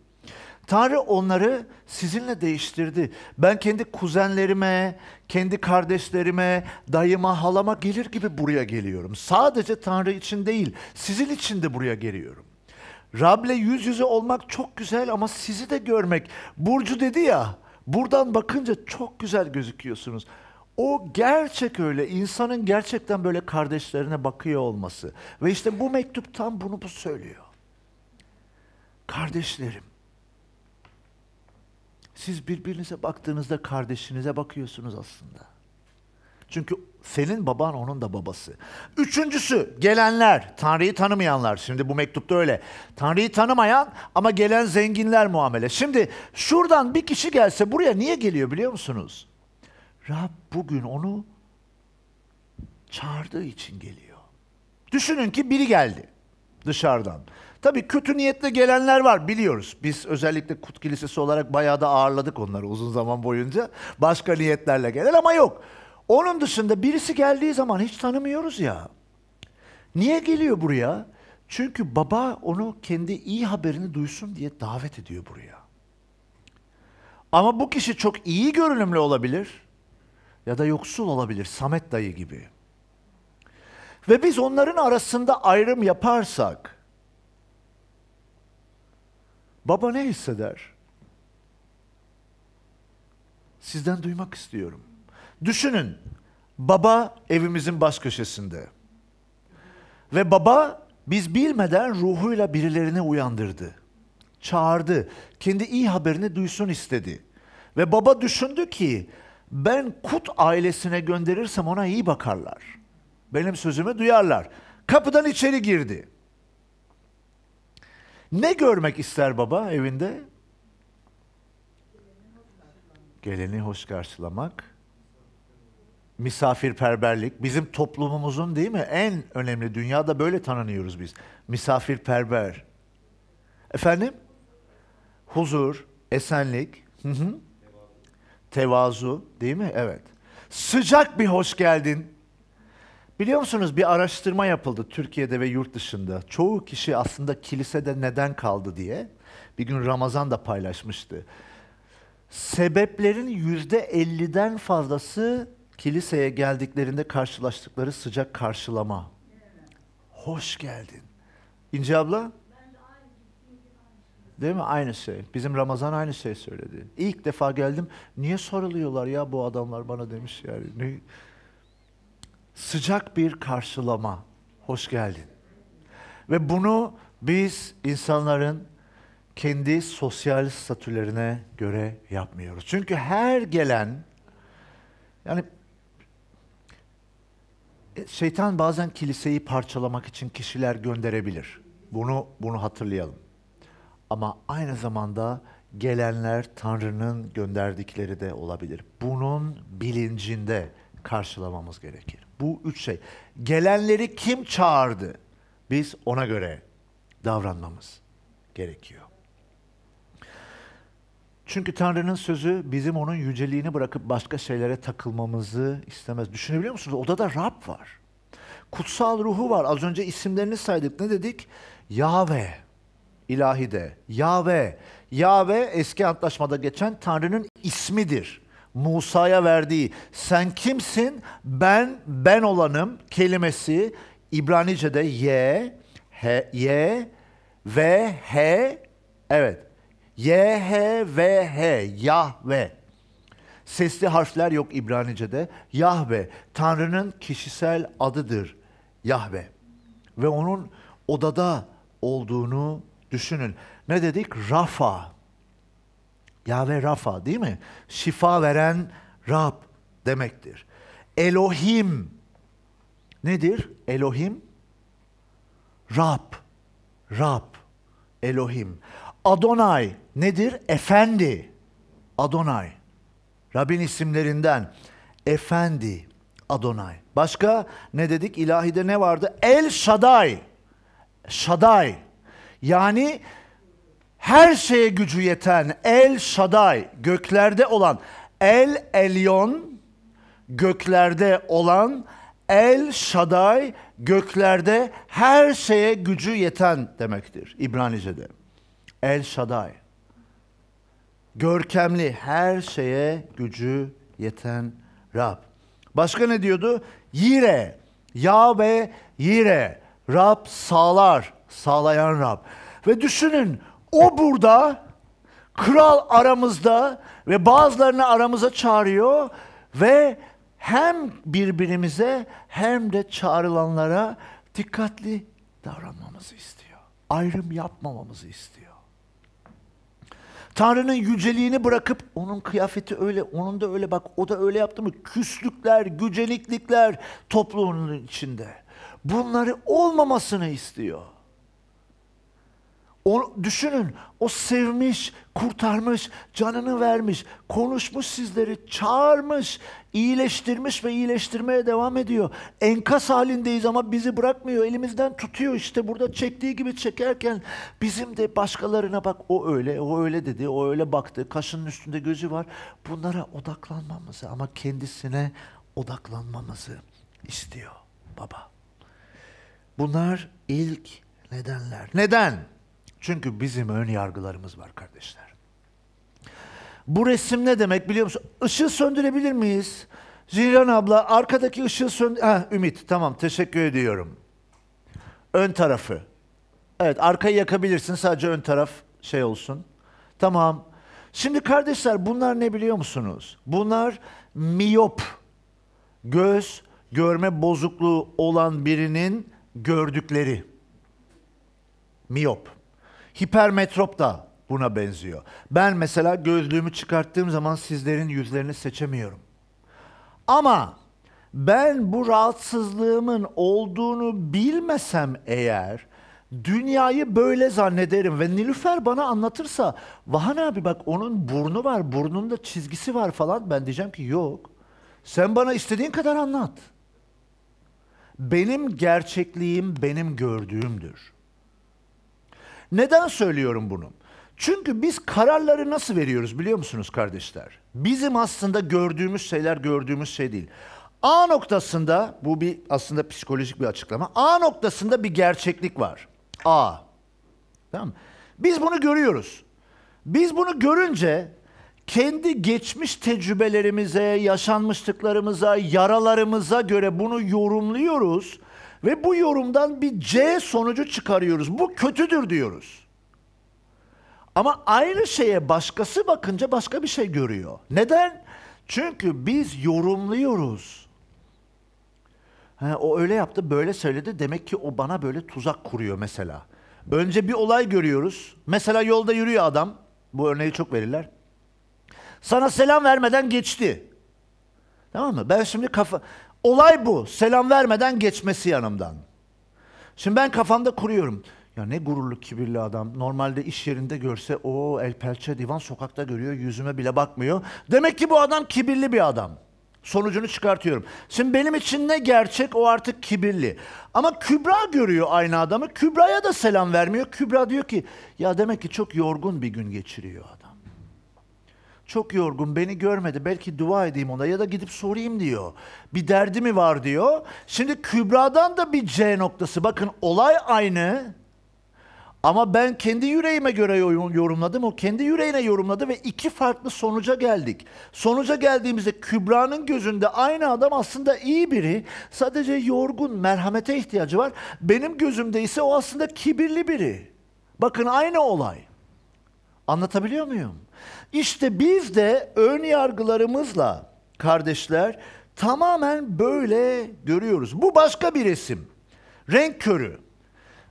Tanrı onları sizinle değiştirdi. Ben kendi kuzenlerime, kendi kardeşlerime, dayıma, halama gelir gibi buraya geliyorum. Sadece Tanrı için değil, sizin için de buraya geliyorum. Rab'le yüz yüze olmak çok güzel ama sizi de görmek. Burcu dedi ya, buradan bakınca çok güzel gözüküyorsunuz. O gerçek öyle, İnsanın gerçekten böyle kardeşlerine bakıyor olması. Ve işte bu mektup tam bunu bu söylüyor. Kardeşlerim, siz birbirinize baktığınızda kardeşinize bakıyorsunuz aslında. Çünkü senin baban onun da babası. Üçüncüsü gelenler, Tanrı'yı tanımayanlar. Şimdi bu mektupta öyle. Tanrı'yı tanımayan ama gelen zenginler muamele. Şimdi şuradan bir kişi gelse buraya niye geliyor biliyor musunuz? Rab bugün onu çağırdığı için geliyor. Düşünün ki biri geldi dışarıdan. Tabii kötü niyetle gelenler var biliyoruz. Biz özellikle Kut Kilisesi olarak bayağı da ağırladık onları uzun zaman boyunca. Başka niyetlerle gelen ama yok. Onun dışında birisi geldiği zaman hiç tanımıyoruz ya. Niye geliyor buraya? Çünkü baba onu kendi iyi haberini duysun diye davet ediyor buraya. Ama bu kişi çok iyi görünümlü olabilir ya da yoksul olabilir. Samet dayı gibi. Ve biz onların arasında ayrım yaparsak Baba ne hisseder? Sizden duymak istiyorum. Düşünün. Baba evimizin bas köşesinde. Ve baba biz bilmeden ruhuyla birilerini uyandırdı. Çağırdı. Kendi iyi haberini duysun istedi. Ve baba düşündü ki ben Kut ailesine gönderirsem ona iyi bakarlar. Benim sözümü duyarlar. Kapıdan içeri girdi. Ne görmek ister baba evinde? Geleni hoş karşılamak. Misafirperverlik. Bizim toplumumuzun değil mi en önemli dünyada böyle tanınıyoruz biz. Misafirperver. Efendim? Huzur, esenlik, hı hı. tevazu değil mi? Evet. Sıcak bir hoş geldin Biliyor musunuz bir araştırma yapıldı Türkiye'de ve yurt dışında. Çoğu kişi aslında kilisede neden kaldı diye bir gün Ramazan da paylaşmıştı. Sebeplerin yüzde 50'den fazlası kiliseye geldiklerinde karşılaştıkları sıcak karşılama. Hoş geldin. İnci abla? Değil mi? Aynı şey. Bizim Ramazan aynı şey söyledi. İlk defa geldim. Niye soruluyorlar ya bu adamlar bana demiş yani. Ne? sıcak bir karşılama. Hoş geldin. Ve bunu biz insanların kendi sosyal statülerine göre yapmıyoruz. Çünkü her gelen yani e, şeytan bazen kiliseyi parçalamak için kişiler gönderebilir. Bunu bunu hatırlayalım. Ama aynı zamanda gelenler Tanrı'nın gönderdikleri de olabilir. Bunun bilincinde karşılamamız gerekir. Bu üç şey. Gelenleri kim çağırdı? Biz ona göre davranmamız gerekiyor. Çünkü Tanrı'nın sözü bizim onun yüceliğini bırakıp başka şeylere takılmamızı istemez. Düşünebiliyor musunuz? Odada Rab var. Kutsal ruhu var. Az önce isimlerini saydık. Ne dedik? Yahve. İlahi de. Yahve. Yahve eski antlaşmada geçen Tanrı'nın ismidir. Musa'ya verdiği sen kimsin? Ben ben olanım kelimesi İbranice'de ye he ye ve he evet ye he ve he Yahve sesli harfler yok İbranice'de Yahve Tanrı'nın kişisel adıdır Yahve ve onun odada olduğunu düşünün. Ne dedik? Rafa Yahve Rafa değil mi? Şifa veren Rab demektir. Elohim nedir? Elohim Rab. Rab. Elohim. Adonay nedir? Efendi. Adonay. Rabbin isimlerinden. Efendi. Adonay. Başka ne dedik? İlahide ne vardı? El Shaddai. Shaddai. Yani her şeye gücü yeten El Shaddai, göklerde olan El Elyon, göklerde olan El Shaddai, göklerde her şeye gücü yeten demektir İbranice'de. El Shaddai. Görkemli, her şeye gücü yeten Rab. Başka ne diyordu? Yire, Ya ve Yire, Rab sağlar, sağlayan Rab. Ve düşünün o burada, kral aramızda ve bazılarını aramıza çağırıyor ve hem birbirimize hem de çağrılanlara dikkatli davranmamızı istiyor. Ayrım yapmamamızı istiyor. Tanrı'nın yüceliğini bırakıp onun kıyafeti öyle, onun da öyle bak o da öyle yaptı mı? Küslükler, güceliklikler toplumun içinde. Bunları olmamasını istiyor. O, düşünün o sevmiş, kurtarmış, canını vermiş, konuşmuş sizleri, çağırmış, iyileştirmiş ve iyileştirmeye devam ediyor. Enkaz halindeyiz ama bizi bırakmıyor, elimizden tutuyor işte burada çektiği gibi çekerken bizim de başkalarına bak o öyle, o öyle dedi, o öyle baktı, kaşının üstünde gözü var. Bunlara odaklanmamızı ama kendisine odaklanmamızı istiyor baba. Bunlar ilk nedenler. Neden? Çünkü bizim ön yargılarımız var kardeşler. Bu resim ne demek biliyor musun? Işığı söndürebilir miyiz? Zihran abla arkadaki ışığı söndür... Heh, Ümit tamam teşekkür ediyorum. Ön tarafı. Evet arkayı yakabilirsin sadece ön taraf şey olsun. Tamam. Şimdi kardeşler bunlar ne biliyor musunuz? Bunlar miyop, göz görme bozukluğu olan birinin gördükleri. Miyop. Hipermetrop da buna benziyor. Ben mesela gözlüğümü çıkarttığım zaman sizlerin yüzlerini seçemiyorum. Ama ben bu rahatsızlığımın olduğunu bilmesem eğer dünyayı böyle zannederim ve Nilüfer bana anlatırsa Vahan abi bak onun burnu var burnunda çizgisi var falan ben diyeceğim ki yok sen bana istediğin kadar anlat. Benim gerçekliğim benim gördüğümdür. Neden söylüyorum bunu? Çünkü biz kararları nasıl veriyoruz biliyor musunuz kardeşler? Bizim aslında gördüğümüz şeyler gördüğümüz şey değil. A noktasında bu bir aslında psikolojik bir açıklama. A noktasında bir gerçeklik var. A. Tamam Biz bunu görüyoruz. Biz bunu görünce kendi geçmiş tecrübelerimize, yaşanmışlıklarımıza, yaralarımıza göre bunu yorumluyoruz ve bu yorumdan bir C sonucu çıkarıyoruz. Bu kötüdür diyoruz. Ama aynı şeye başkası bakınca başka bir şey görüyor. Neden? Çünkü biz yorumluyoruz. Ha, o öyle yaptı, böyle söyledi. Demek ki o bana böyle tuzak kuruyor mesela. Önce bir olay görüyoruz. Mesela yolda yürüyor adam. Bu örneği çok verirler. Sana selam vermeden geçti. Tamam mı? Ben şimdi kafa Olay bu. Selam vermeden geçmesi yanımdan. Şimdi ben kafamda kuruyorum. Ya ne gururlu kibirli adam. Normalde iş yerinde görse o el pelçe divan sokakta görüyor yüzüme bile bakmıyor. Demek ki bu adam kibirli bir adam. Sonucunu çıkartıyorum. Şimdi benim için ne gerçek o artık kibirli. Ama Kübra görüyor aynı adamı. Kübra'ya da selam vermiyor. Kübra diyor ki ya demek ki çok yorgun bir gün geçiriyor çok yorgun beni görmedi belki dua edeyim ona ya da gidip sorayım diyor. Bir derdi mi var diyor. Şimdi Kübra'dan da bir C noktası bakın olay aynı. Ama ben kendi yüreğime göre yorumladım. O kendi yüreğine yorumladı ve iki farklı sonuca geldik. Sonuca geldiğimizde Kübra'nın gözünde aynı adam aslında iyi biri. Sadece yorgun, merhamete ihtiyacı var. Benim gözümde ise o aslında kibirli biri. Bakın aynı olay. Anlatabiliyor muyum? İşte biz de ön yargılarımızla kardeşler tamamen böyle görüyoruz. Bu başka bir resim. Renk körü.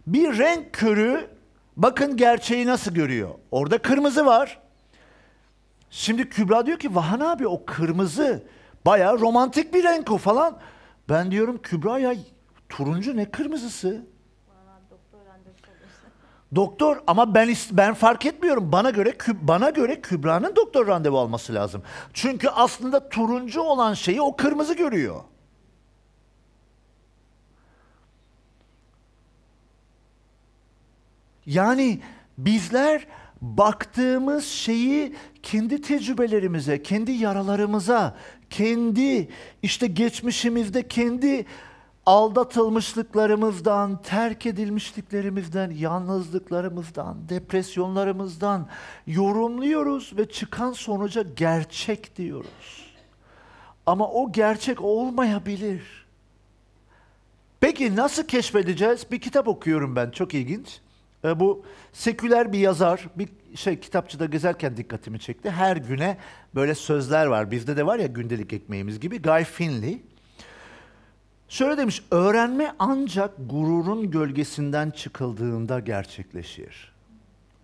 Bir renk körü bakın gerçeği nasıl görüyor. Orada kırmızı var. Şimdi Kübra diyor ki Vahan abi o kırmızı bayağı romantik bir renk o falan. Ben diyorum Kübra ya turuncu ne kırmızısı? Doktor ama ben ben fark etmiyorum. Bana göre bana göre Kübra'nın doktor randevu alması lazım. Çünkü aslında turuncu olan şeyi o kırmızı görüyor. Yani bizler baktığımız şeyi kendi tecrübelerimize, kendi yaralarımıza, kendi işte geçmişimizde kendi aldatılmışlıklarımızdan, terk edilmişliklerimizden, yalnızlıklarımızdan, depresyonlarımızdan yorumluyoruz ve çıkan sonuca gerçek diyoruz. Ama o gerçek olmayabilir. Peki nasıl keşfedeceğiz? Bir kitap okuyorum ben, çok ilginç. E, bu seküler bir yazar, bir şey kitapçıda gezerken dikkatimi çekti. Her güne böyle sözler var. Bizde de var ya gündelik ekmeğimiz gibi. Guy Finley Şöyle demiş, öğrenme ancak gururun gölgesinden çıkıldığında gerçekleşir.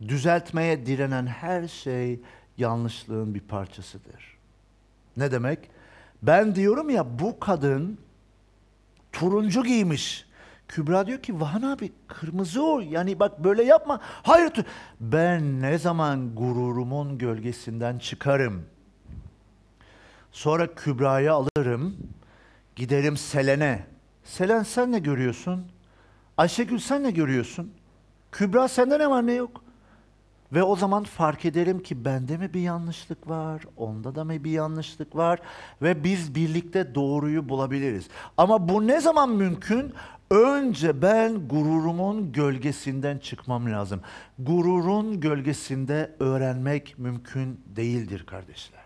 Düzeltmeye direnen her şey yanlışlığın bir parçasıdır. Ne demek? Ben diyorum ya bu kadın turuncu giymiş. Kübra diyor ki Vahan abi kırmızı ol. yani bak böyle yapma. Hayır ben ne zaman gururumun gölgesinden çıkarım. Sonra Kübra'yı alırım Giderim Selen'e. Selen sen ne görüyorsun? Ayşegül sen ne görüyorsun? Kübra sende ne var ne yok? Ve o zaman fark ederim ki bende mi bir yanlışlık var, onda da mı bir yanlışlık var ve biz birlikte doğruyu bulabiliriz. Ama bu ne zaman mümkün? Önce ben gururumun gölgesinden çıkmam lazım. Gururun gölgesinde öğrenmek mümkün değildir kardeşler.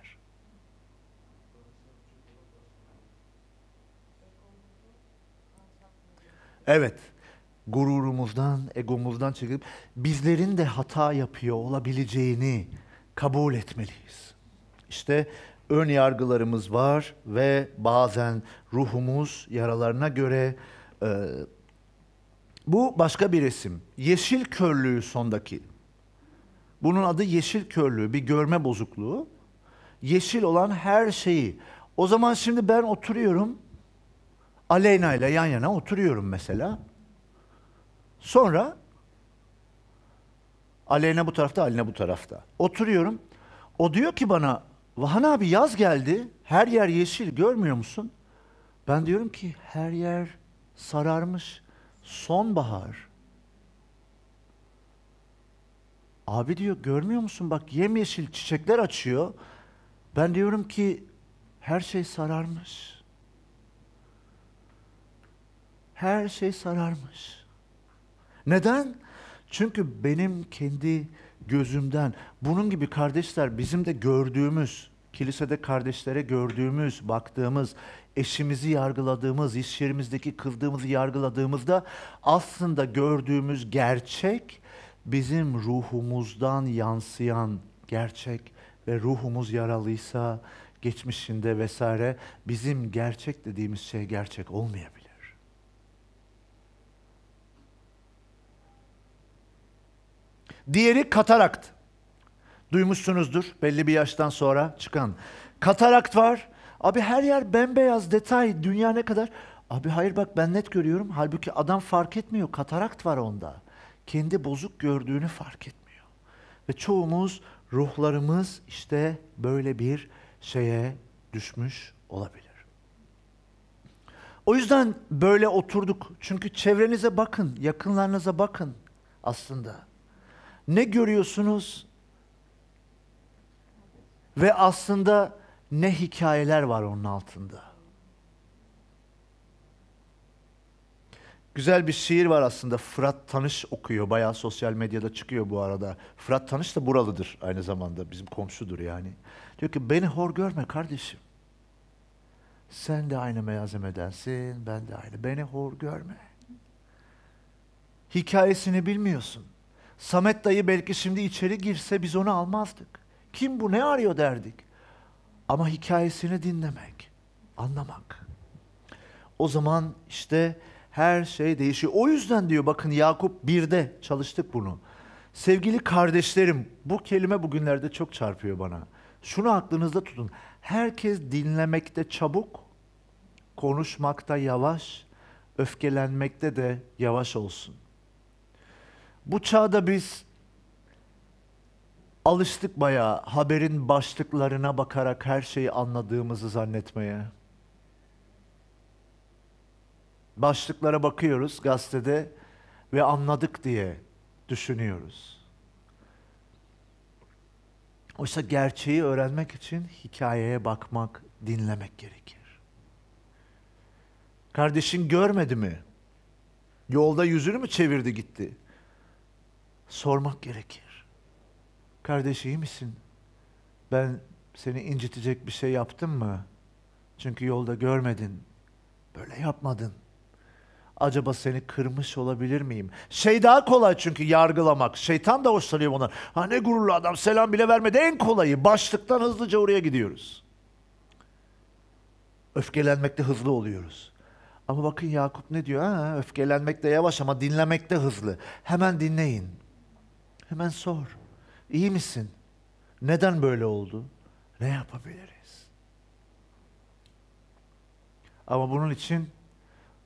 Evet. Gururumuzdan, egomuzdan çıkıp bizlerin de hata yapıyor olabileceğini kabul etmeliyiz. İşte ön yargılarımız var ve bazen ruhumuz yaralarına göre e, bu başka bir resim. Yeşil körlüğü sondaki. Bunun adı yeşil körlüğü, bir görme bozukluğu. Yeşil olan her şeyi. O zaman şimdi ben oturuyorum Aleyna ile yan yana oturuyorum mesela. Sonra Aleyna bu tarafta, Aleyna bu tarafta. Oturuyorum. O diyor ki bana, Vahan abi yaz geldi, her yer yeşil görmüyor musun? Ben diyorum ki her yer sararmış, sonbahar. Abi diyor görmüyor musun bak yemyeşil çiçekler açıyor. Ben diyorum ki her şey sararmış her şey sararmış. Neden? Çünkü benim kendi gözümden, bunun gibi kardeşler bizim de gördüğümüz, kilisede kardeşlere gördüğümüz, baktığımız, eşimizi yargıladığımız, iş yerimizdeki kıldığımızı yargıladığımızda aslında gördüğümüz gerçek bizim ruhumuzdan yansıyan gerçek ve ruhumuz yaralıysa geçmişinde vesaire bizim gerçek dediğimiz şey gerçek olmayabilir. Diğeri katarakt. Duymuşsunuzdur belli bir yaştan sonra çıkan. Katarakt var. Abi her yer bembeyaz detay. Dünya ne kadar? Abi hayır bak ben net görüyorum. Halbuki adam fark etmiyor. Katarakt var onda. Kendi bozuk gördüğünü fark etmiyor. Ve çoğumuz ruhlarımız işte böyle bir şeye düşmüş olabilir. O yüzden böyle oturduk. Çünkü çevrenize bakın, yakınlarınıza bakın aslında ne görüyorsunuz? Ve aslında ne hikayeler var onun altında. Güzel bir şiir var aslında. Fırat Tanış okuyor. Bayağı sosyal medyada çıkıyor bu arada. Fırat Tanış da buralıdır aynı zamanda. Bizim komşudur yani. Diyor ki beni hor görme kardeşim. Sen de aynı meyazemedensin, ben de aynı. Beni hor görme. Hikayesini bilmiyorsun. Samet dayı belki şimdi içeri girse biz onu almazdık. Kim bu ne arıyor derdik. Ama hikayesini dinlemek, anlamak. O zaman işte her şey değişiyor. O yüzden diyor bakın Yakup 1'de çalıştık bunu. Sevgili kardeşlerim bu kelime bugünlerde çok çarpıyor bana. Şunu aklınızda tutun. Herkes dinlemekte çabuk, konuşmakta yavaş, öfkelenmekte de yavaş olsun. Bu çağda biz alıştık bayağı haberin başlıklarına bakarak her şeyi anladığımızı zannetmeye. Başlıklara bakıyoruz gazetede ve anladık diye düşünüyoruz. Oysa gerçeği öğrenmek için hikayeye bakmak, dinlemek gerekir. Kardeşin görmedi mi? Yolda yüzünü mü çevirdi gitti? sormak gerekir. Kardeş iyi misin? Ben seni incitecek bir şey yaptım mı? Çünkü yolda görmedin. Böyle yapmadın. Acaba seni kırmış olabilir miyim? Şey daha kolay çünkü yargılamak. Şeytan da hoşlanıyor bundan. Ha ne gururlu adam selam bile vermedi. En kolayı. Başlıktan hızlıca oraya gidiyoruz. Öfkelenmekte hızlı oluyoruz. Ama bakın Yakup ne diyor? Ha, öfkelenmek de yavaş ama dinlemek de hızlı. Hemen dinleyin. Hemen sor. İyi misin? Neden böyle oldu? Ne yapabiliriz? Ama bunun için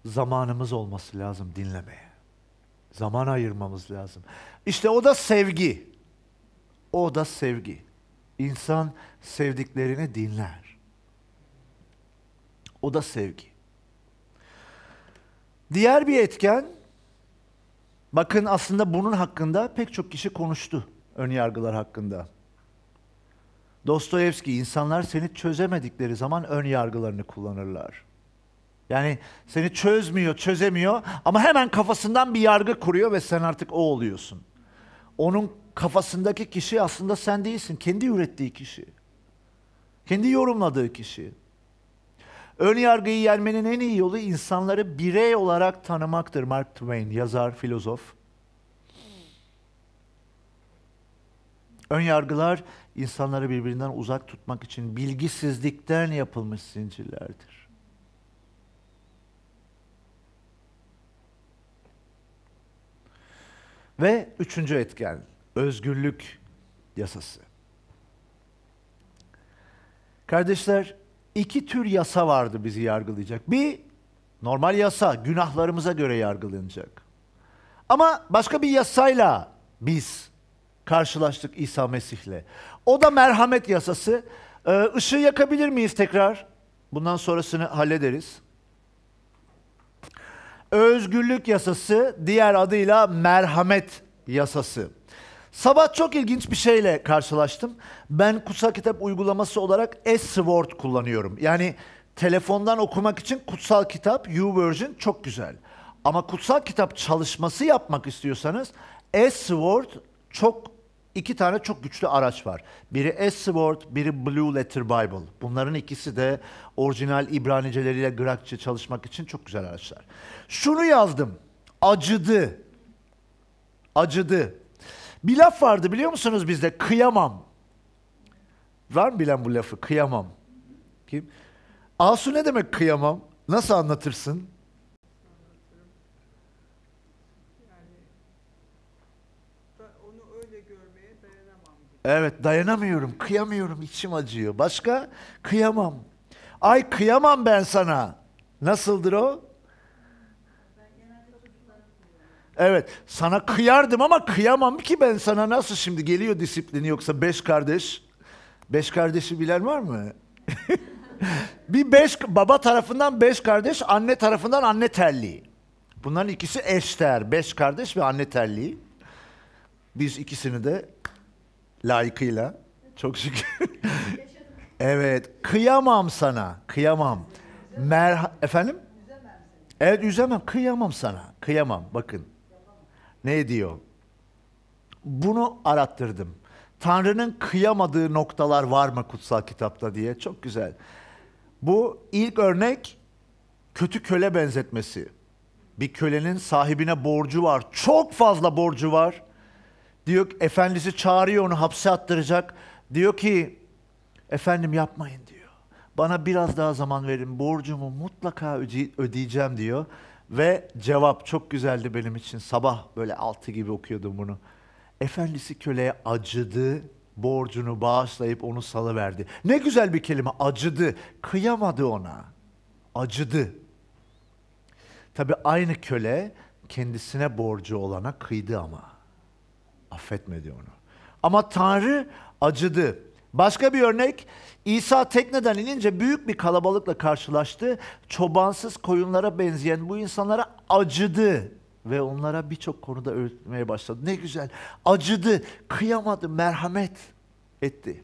zamanımız olması lazım dinlemeye. Zaman ayırmamız lazım. İşte o da sevgi. O da sevgi. İnsan sevdiklerini dinler. O da sevgi. Diğer bir etken Bakın aslında bunun hakkında pek çok kişi konuştu ön yargılar hakkında. Dostoyevski insanlar seni çözemedikleri zaman ön yargılarını kullanırlar. Yani seni çözmüyor, çözemiyor ama hemen kafasından bir yargı kuruyor ve sen artık o oluyorsun. Onun kafasındaki kişi aslında sen değilsin. Kendi ürettiği kişi. Kendi yorumladığı kişi. Ön yargıyı yenmenin en iyi yolu insanları birey olarak tanımaktır Mark Twain, yazar, filozof. Ön yargılar insanları birbirinden uzak tutmak için bilgisizlikten yapılmış zincirlerdir. Ve üçüncü etken, özgürlük yasası. Kardeşler, iki tür yasa vardı bizi yargılayacak. Bir normal yasa günahlarımıza göre yargılanacak. Ama başka bir yasayla biz karşılaştık İsa Mesih'le. O da merhamet yasası. Ee, ışığı yakabilir miyiz tekrar? Bundan sonrasını hallederiz. Özgürlük yasası diğer adıyla merhamet yasası. Sabah çok ilginç bir şeyle karşılaştım. Ben kutsal kitap uygulaması olarak S-Word kullanıyorum. Yani telefondan okumak için kutsal kitap YouVersion çok güzel. Ama kutsal kitap çalışması yapmak istiyorsanız S-Word çok iki tane çok güçlü araç var. Biri S-Word, biri Blue Letter Bible. Bunların ikisi de orijinal İbraniceleriyle Grekçe çalışmak için çok güzel araçlar. Şunu yazdım. Acıdı. Acıdı. Bir laf vardı biliyor musunuz bizde? Kıyamam. Var mı bilen bu lafı? Kıyamam. Kim? Asu ne demek kıyamam? Nasıl anlatırsın? Evet dayanamıyorum, kıyamıyorum, içim acıyor. Başka? Kıyamam. Ay kıyamam ben sana. Nasıldır o? Evet sana kıyardım ama kıyamam ki ben sana nasıl şimdi geliyor disiplini yoksa beş kardeş. Beş kardeşi bilen var mı? bir beş, baba tarafından beş kardeş, anne tarafından anne terliği. Bunların ikisi eşler. Beş kardeş ve anne terliği. Biz ikisini de layıkıyla çok şükür. evet, kıyamam sana, kıyamam. Merha efendim? Evet üzemem, kıyamam sana, kıyamam. Bakın ne diyor? Bunu arattırdım. Tanrı'nın kıyamadığı noktalar var mı kutsal kitapta diye. Çok güzel. Bu ilk örnek kötü köle benzetmesi. Bir kölenin sahibine borcu var. Çok fazla borcu var. Diyor ki efendisi çağırıyor onu hapse attıracak. Diyor ki efendim yapmayın diyor. Bana biraz daha zaman verin borcumu mutlaka ödeyeceğim diyor. Ve cevap çok güzeldi benim için. Sabah böyle altı gibi okuyordum bunu. Efendisi köleye acıdı, borcunu bağışlayıp onu salıverdi. Ne güzel bir kelime acıdı. Kıyamadı ona. Acıdı. Tabi aynı köle kendisine borcu olana kıydı ama. Affetmedi onu. Ama Tanrı acıdı. Başka bir örnek İsa tekneden inince büyük bir kalabalıkla karşılaştı. Çobansız koyunlara benzeyen bu insanlara acıdı ve onlara birçok konuda öğretmeye başladı. Ne güzel. Acıdı, kıyamadı, merhamet etti.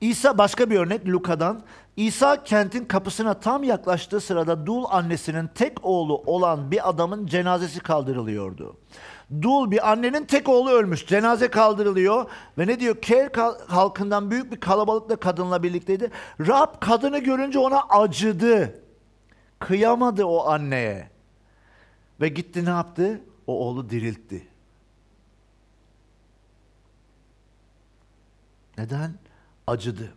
İsa başka bir örnek Luka'dan. İsa kentin kapısına tam yaklaştığı sırada dul annesinin tek oğlu olan bir adamın cenazesi kaldırılıyordu dul bir annenin tek oğlu ölmüş. Cenaze kaldırılıyor ve ne diyor? Ker halkından büyük bir kalabalıkla kadınla birlikteydi. Rab kadını görünce ona acıdı. Kıyamadı o anneye. Ve gitti ne yaptı? O oğlu diriltti. Neden? Acıdı.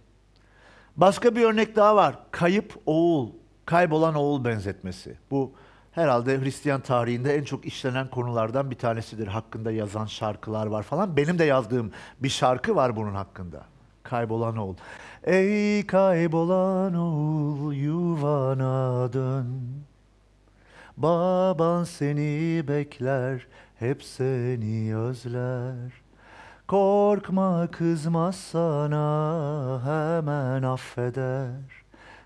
Başka bir örnek daha var. Kayıp oğul, kaybolan oğul benzetmesi. Bu herhalde Hristiyan tarihinde en çok işlenen konulardan bir tanesidir. Hakkında yazan şarkılar var falan. Benim de yazdığım bir şarkı var bunun hakkında. Kaybolan oğul. Ey kaybolan oğul yuvana dön. Baban seni bekler, hep seni özler. Korkma kızma sana, hemen affeder.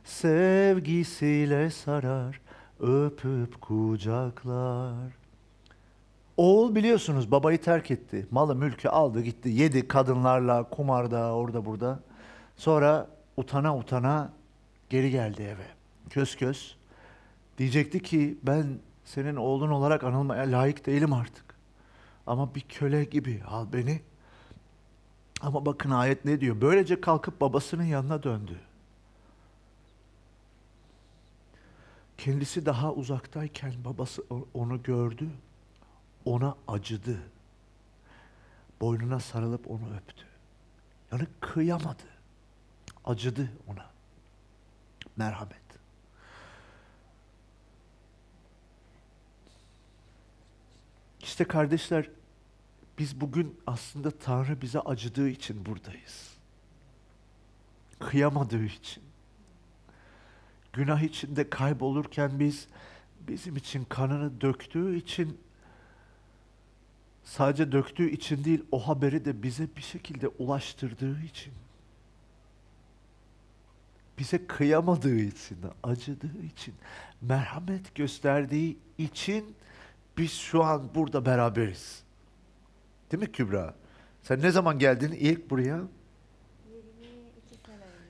Sevgisiyle sarar, öpüp kucaklar. Oğul biliyorsunuz babayı terk etti. Malı mülkü aldı gitti. Yedi kadınlarla kumarda orada burada. Sonra utana utana geri geldi eve. Köz köz. Diyecekti ki ben senin oğlun olarak anılmaya layık değilim artık. Ama bir köle gibi al beni. Ama bakın ayet ne diyor? Böylece kalkıp babasının yanına döndü. Kendisi daha uzaktayken babası onu gördü, ona acıdı. Boynuna sarılıp onu öptü. Yani kıyamadı. Acıdı ona. Merhamet. İşte kardeşler biz bugün aslında Tanrı bize acıdığı için buradayız. Kıyamadığı için günah içinde kaybolurken biz bizim için kanını döktüğü için sadece döktüğü için değil o haberi de bize bir şekilde ulaştırdığı için bize kıyamadığı için, acıdığı için, merhamet gösterdiği için biz şu an burada beraberiz. Değil mi Kübra? Sen ne zaman geldin ilk buraya?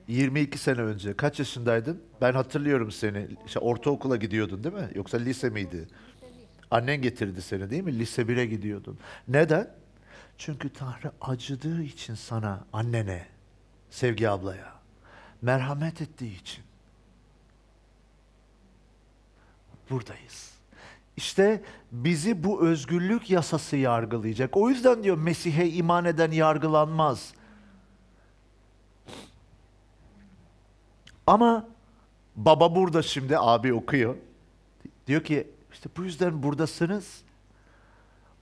22 sene önce kaç yaşındaydın? Ben hatırlıyorum seni. İşte ortaokula gidiyordun değil mi? Yoksa lise miydi? Annen getirdi seni değil mi? Lise 1'e gidiyordun. Neden? Çünkü Tanrı acıdığı için sana, annene, Sevgi ablaya, merhamet ettiği için buradayız. İşte bizi bu özgürlük yasası yargılayacak. O yüzden diyor Mesih'e iman eden yargılanmaz. Ama baba burada şimdi abi okuyor. Diyor ki işte bu yüzden buradasınız.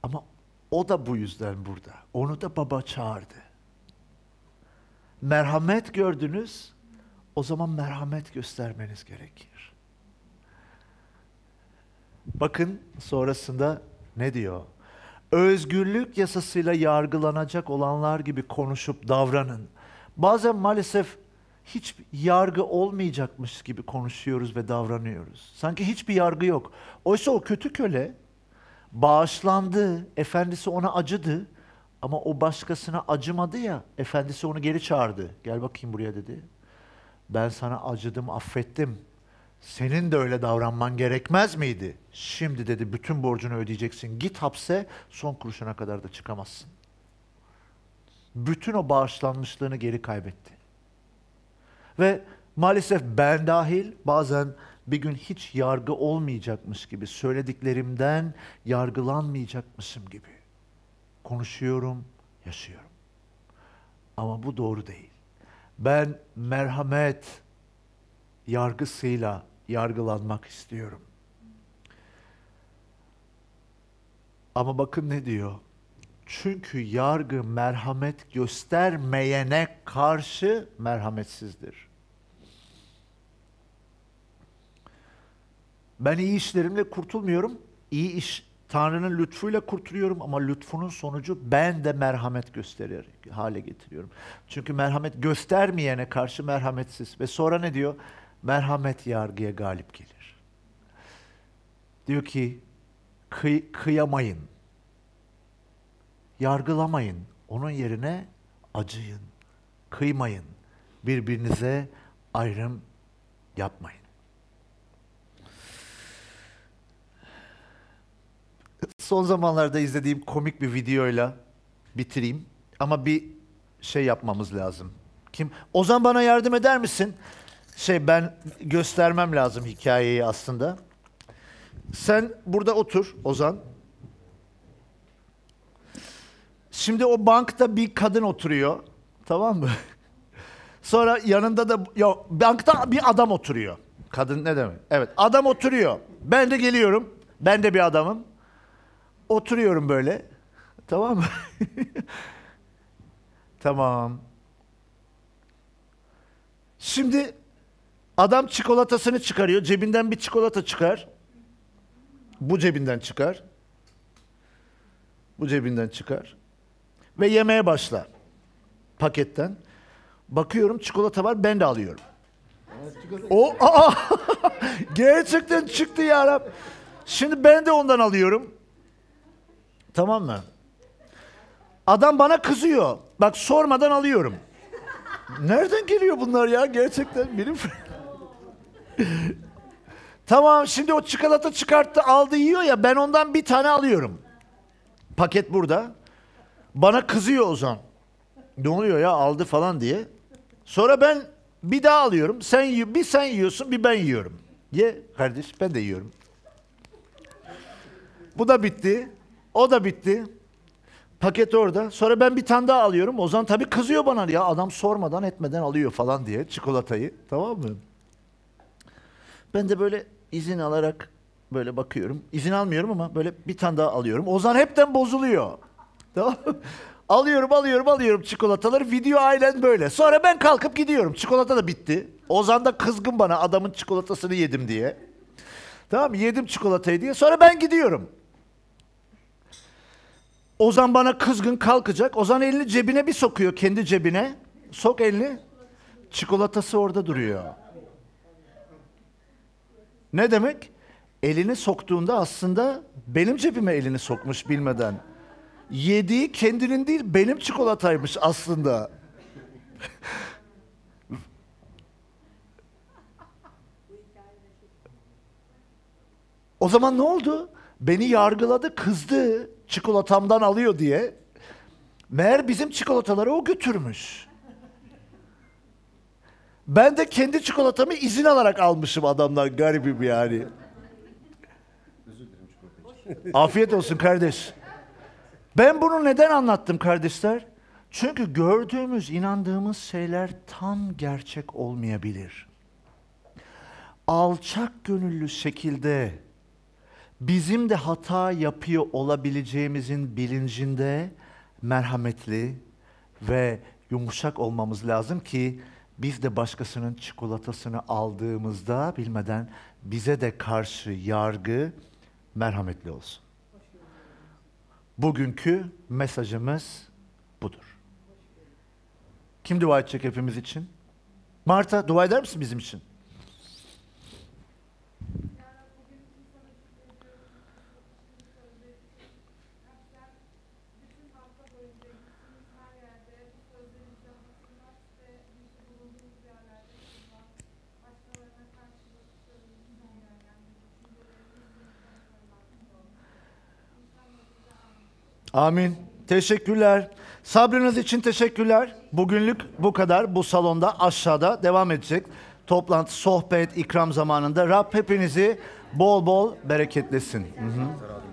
Ama o da bu yüzden burada. Onu da baba çağırdı. Merhamet gördünüz. O zaman merhamet göstermeniz gerekir. Bakın sonrasında ne diyor? Özgürlük yasasıyla yargılanacak olanlar gibi konuşup davranın. Bazen maalesef hiç yargı olmayacakmış gibi konuşuyoruz ve davranıyoruz. Sanki hiçbir yargı yok. Oysa o kötü köle bağışlandı, efendisi ona acıdı ama o başkasına acımadı ya, efendisi onu geri çağırdı. Gel bakayım buraya dedi. Ben sana acıdım, affettim. Senin de öyle davranman gerekmez miydi? Şimdi dedi bütün borcunu ödeyeceksin. Git hapse son kuruşuna kadar da çıkamazsın. Bütün o bağışlanmışlığını geri kaybetti. Ve maalesef ben dahil bazen bir gün hiç yargı olmayacakmış gibi, söylediklerimden yargılanmayacakmışım gibi konuşuyorum, yaşıyorum. Ama bu doğru değil. Ben merhamet yargısıyla yargılanmak istiyorum. Ama bakın ne diyor? Çünkü yargı merhamet göstermeyene karşı merhametsizdir. Ben iyi işlerimle kurtulmuyorum. İyi iş Tanrı'nın lütfuyla kurtuluyorum ama lütfunun sonucu ben de merhamet gösterir hale getiriyorum. Çünkü merhamet göstermeyene karşı merhametsiz. Ve sonra ne diyor? Merhamet yargıya galip gelir. Diyor ki kıy kıyamayın. Yargılamayın. Onun yerine acıyın. Kıymayın. Birbirinize ayrım yapmayın. Son zamanlarda izlediğim komik bir videoyla bitireyim. Ama bir şey yapmamız lazım. Kim? Ozan bana yardım eder misin? Şey ben göstermem lazım hikayeyi aslında. Sen burada otur Ozan. Şimdi o bankta bir kadın oturuyor. Tamam mı? Sonra yanında da ya bankta bir adam oturuyor. Kadın ne demek? Evet, adam oturuyor. Ben de geliyorum. Ben de bir adamım. Oturuyorum böyle. Tamam mı? tamam. Şimdi adam çikolatasını çıkarıyor. Cebinden bir çikolata çıkar. Bu cebinden çıkar. Bu cebinden çıkar. Ve yemeye başlar. Paketten. Bakıyorum çikolata var ben de alıyorum. o aa, gerçekten çıktı ya Rab. Şimdi ben de ondan alıyorum. Tamam mı? Adam bana kızıyor. Bak sormadan alıyorum. Nereden geliyor bunlar ya gerçekten benim Tamam şimdi o çikolata çıkarttı aldı yiyor ya ben ondan bir tane alıyorum. Paket burada. Bana kızıyor Ozan. Ne oluyor ya aldı falan diye. Sonra ben bir daha alıyorum. Sen bir sen yiyorsun bir ben yiyorum. Ye kardeş ben de yiyorum. Bu da bitti. O da bitti. Paket orada. Sonra ben bir tane daha alıyorum. Ozan tabii kızıyor bana. Ya adam sormadan etmeden alıyor falan diye çikolatayı. Tamam mı? Ben de böyle izin alarak böyle bakıyorum. İzin almıyorum ama böyle bir tane daha alıyorum. Ozan hepten bozuluyor. Tamam Alıyorum, alıyorum, alıyorum çikolataları. Video ailen böyle. Sonra ben kalkıp gidiyorum. Çikolata da bitti. Ozan da kızgın bana adamın çikolatasını yedim diye. Tamam yedim çikolatayı diye. Sonra ben gidiyorum. Ozan bana kızgın kalkacak. Ozan elini cebine bir sokuyor kendi cebine. Sok elini. Çikolatası orada duruyor. Ne demek? Elini soktuğunda aslında benim cebime elini sokmuş bilmeden. Yediği kendinin değil benim çikolataymış aslında. o zaman ne oldu? Beni yargıladı, kızdı çikolatamdan alıyor diye. Meğer bizim çikolataları o götürmüş. Ben de kendi çikolatamı izin alarak almışım adamdan garibim yani. Afiyet olsun kardeş. Ben bunu neden anlattım kardeşler? Çünkü gördüğümüz, inandığımız şeyler tam gerçek olmayabilir. Alçak gönüllü şekilde bizim de hata yapıyor olabileceğimizin bilincinde merhametli ve yumuşak olmamız lazım ki biz de başkasının çikolatasını aldığımızda bilmeden bize de karşı yargı merhametli olsun. Bugünkü mesajımız budur. Kim dua edecek hepimiz için? Marta dua eder misin bizim için? Amin. Teşekkürler. Sabrınız için teşekkürler. Bugünlük bu kadar. Bu salonda aşağıda devam edecek. Toplantı, sohbet, ikram zamanında Rab hepinizi bol bol bereketlesin. Hı -hı.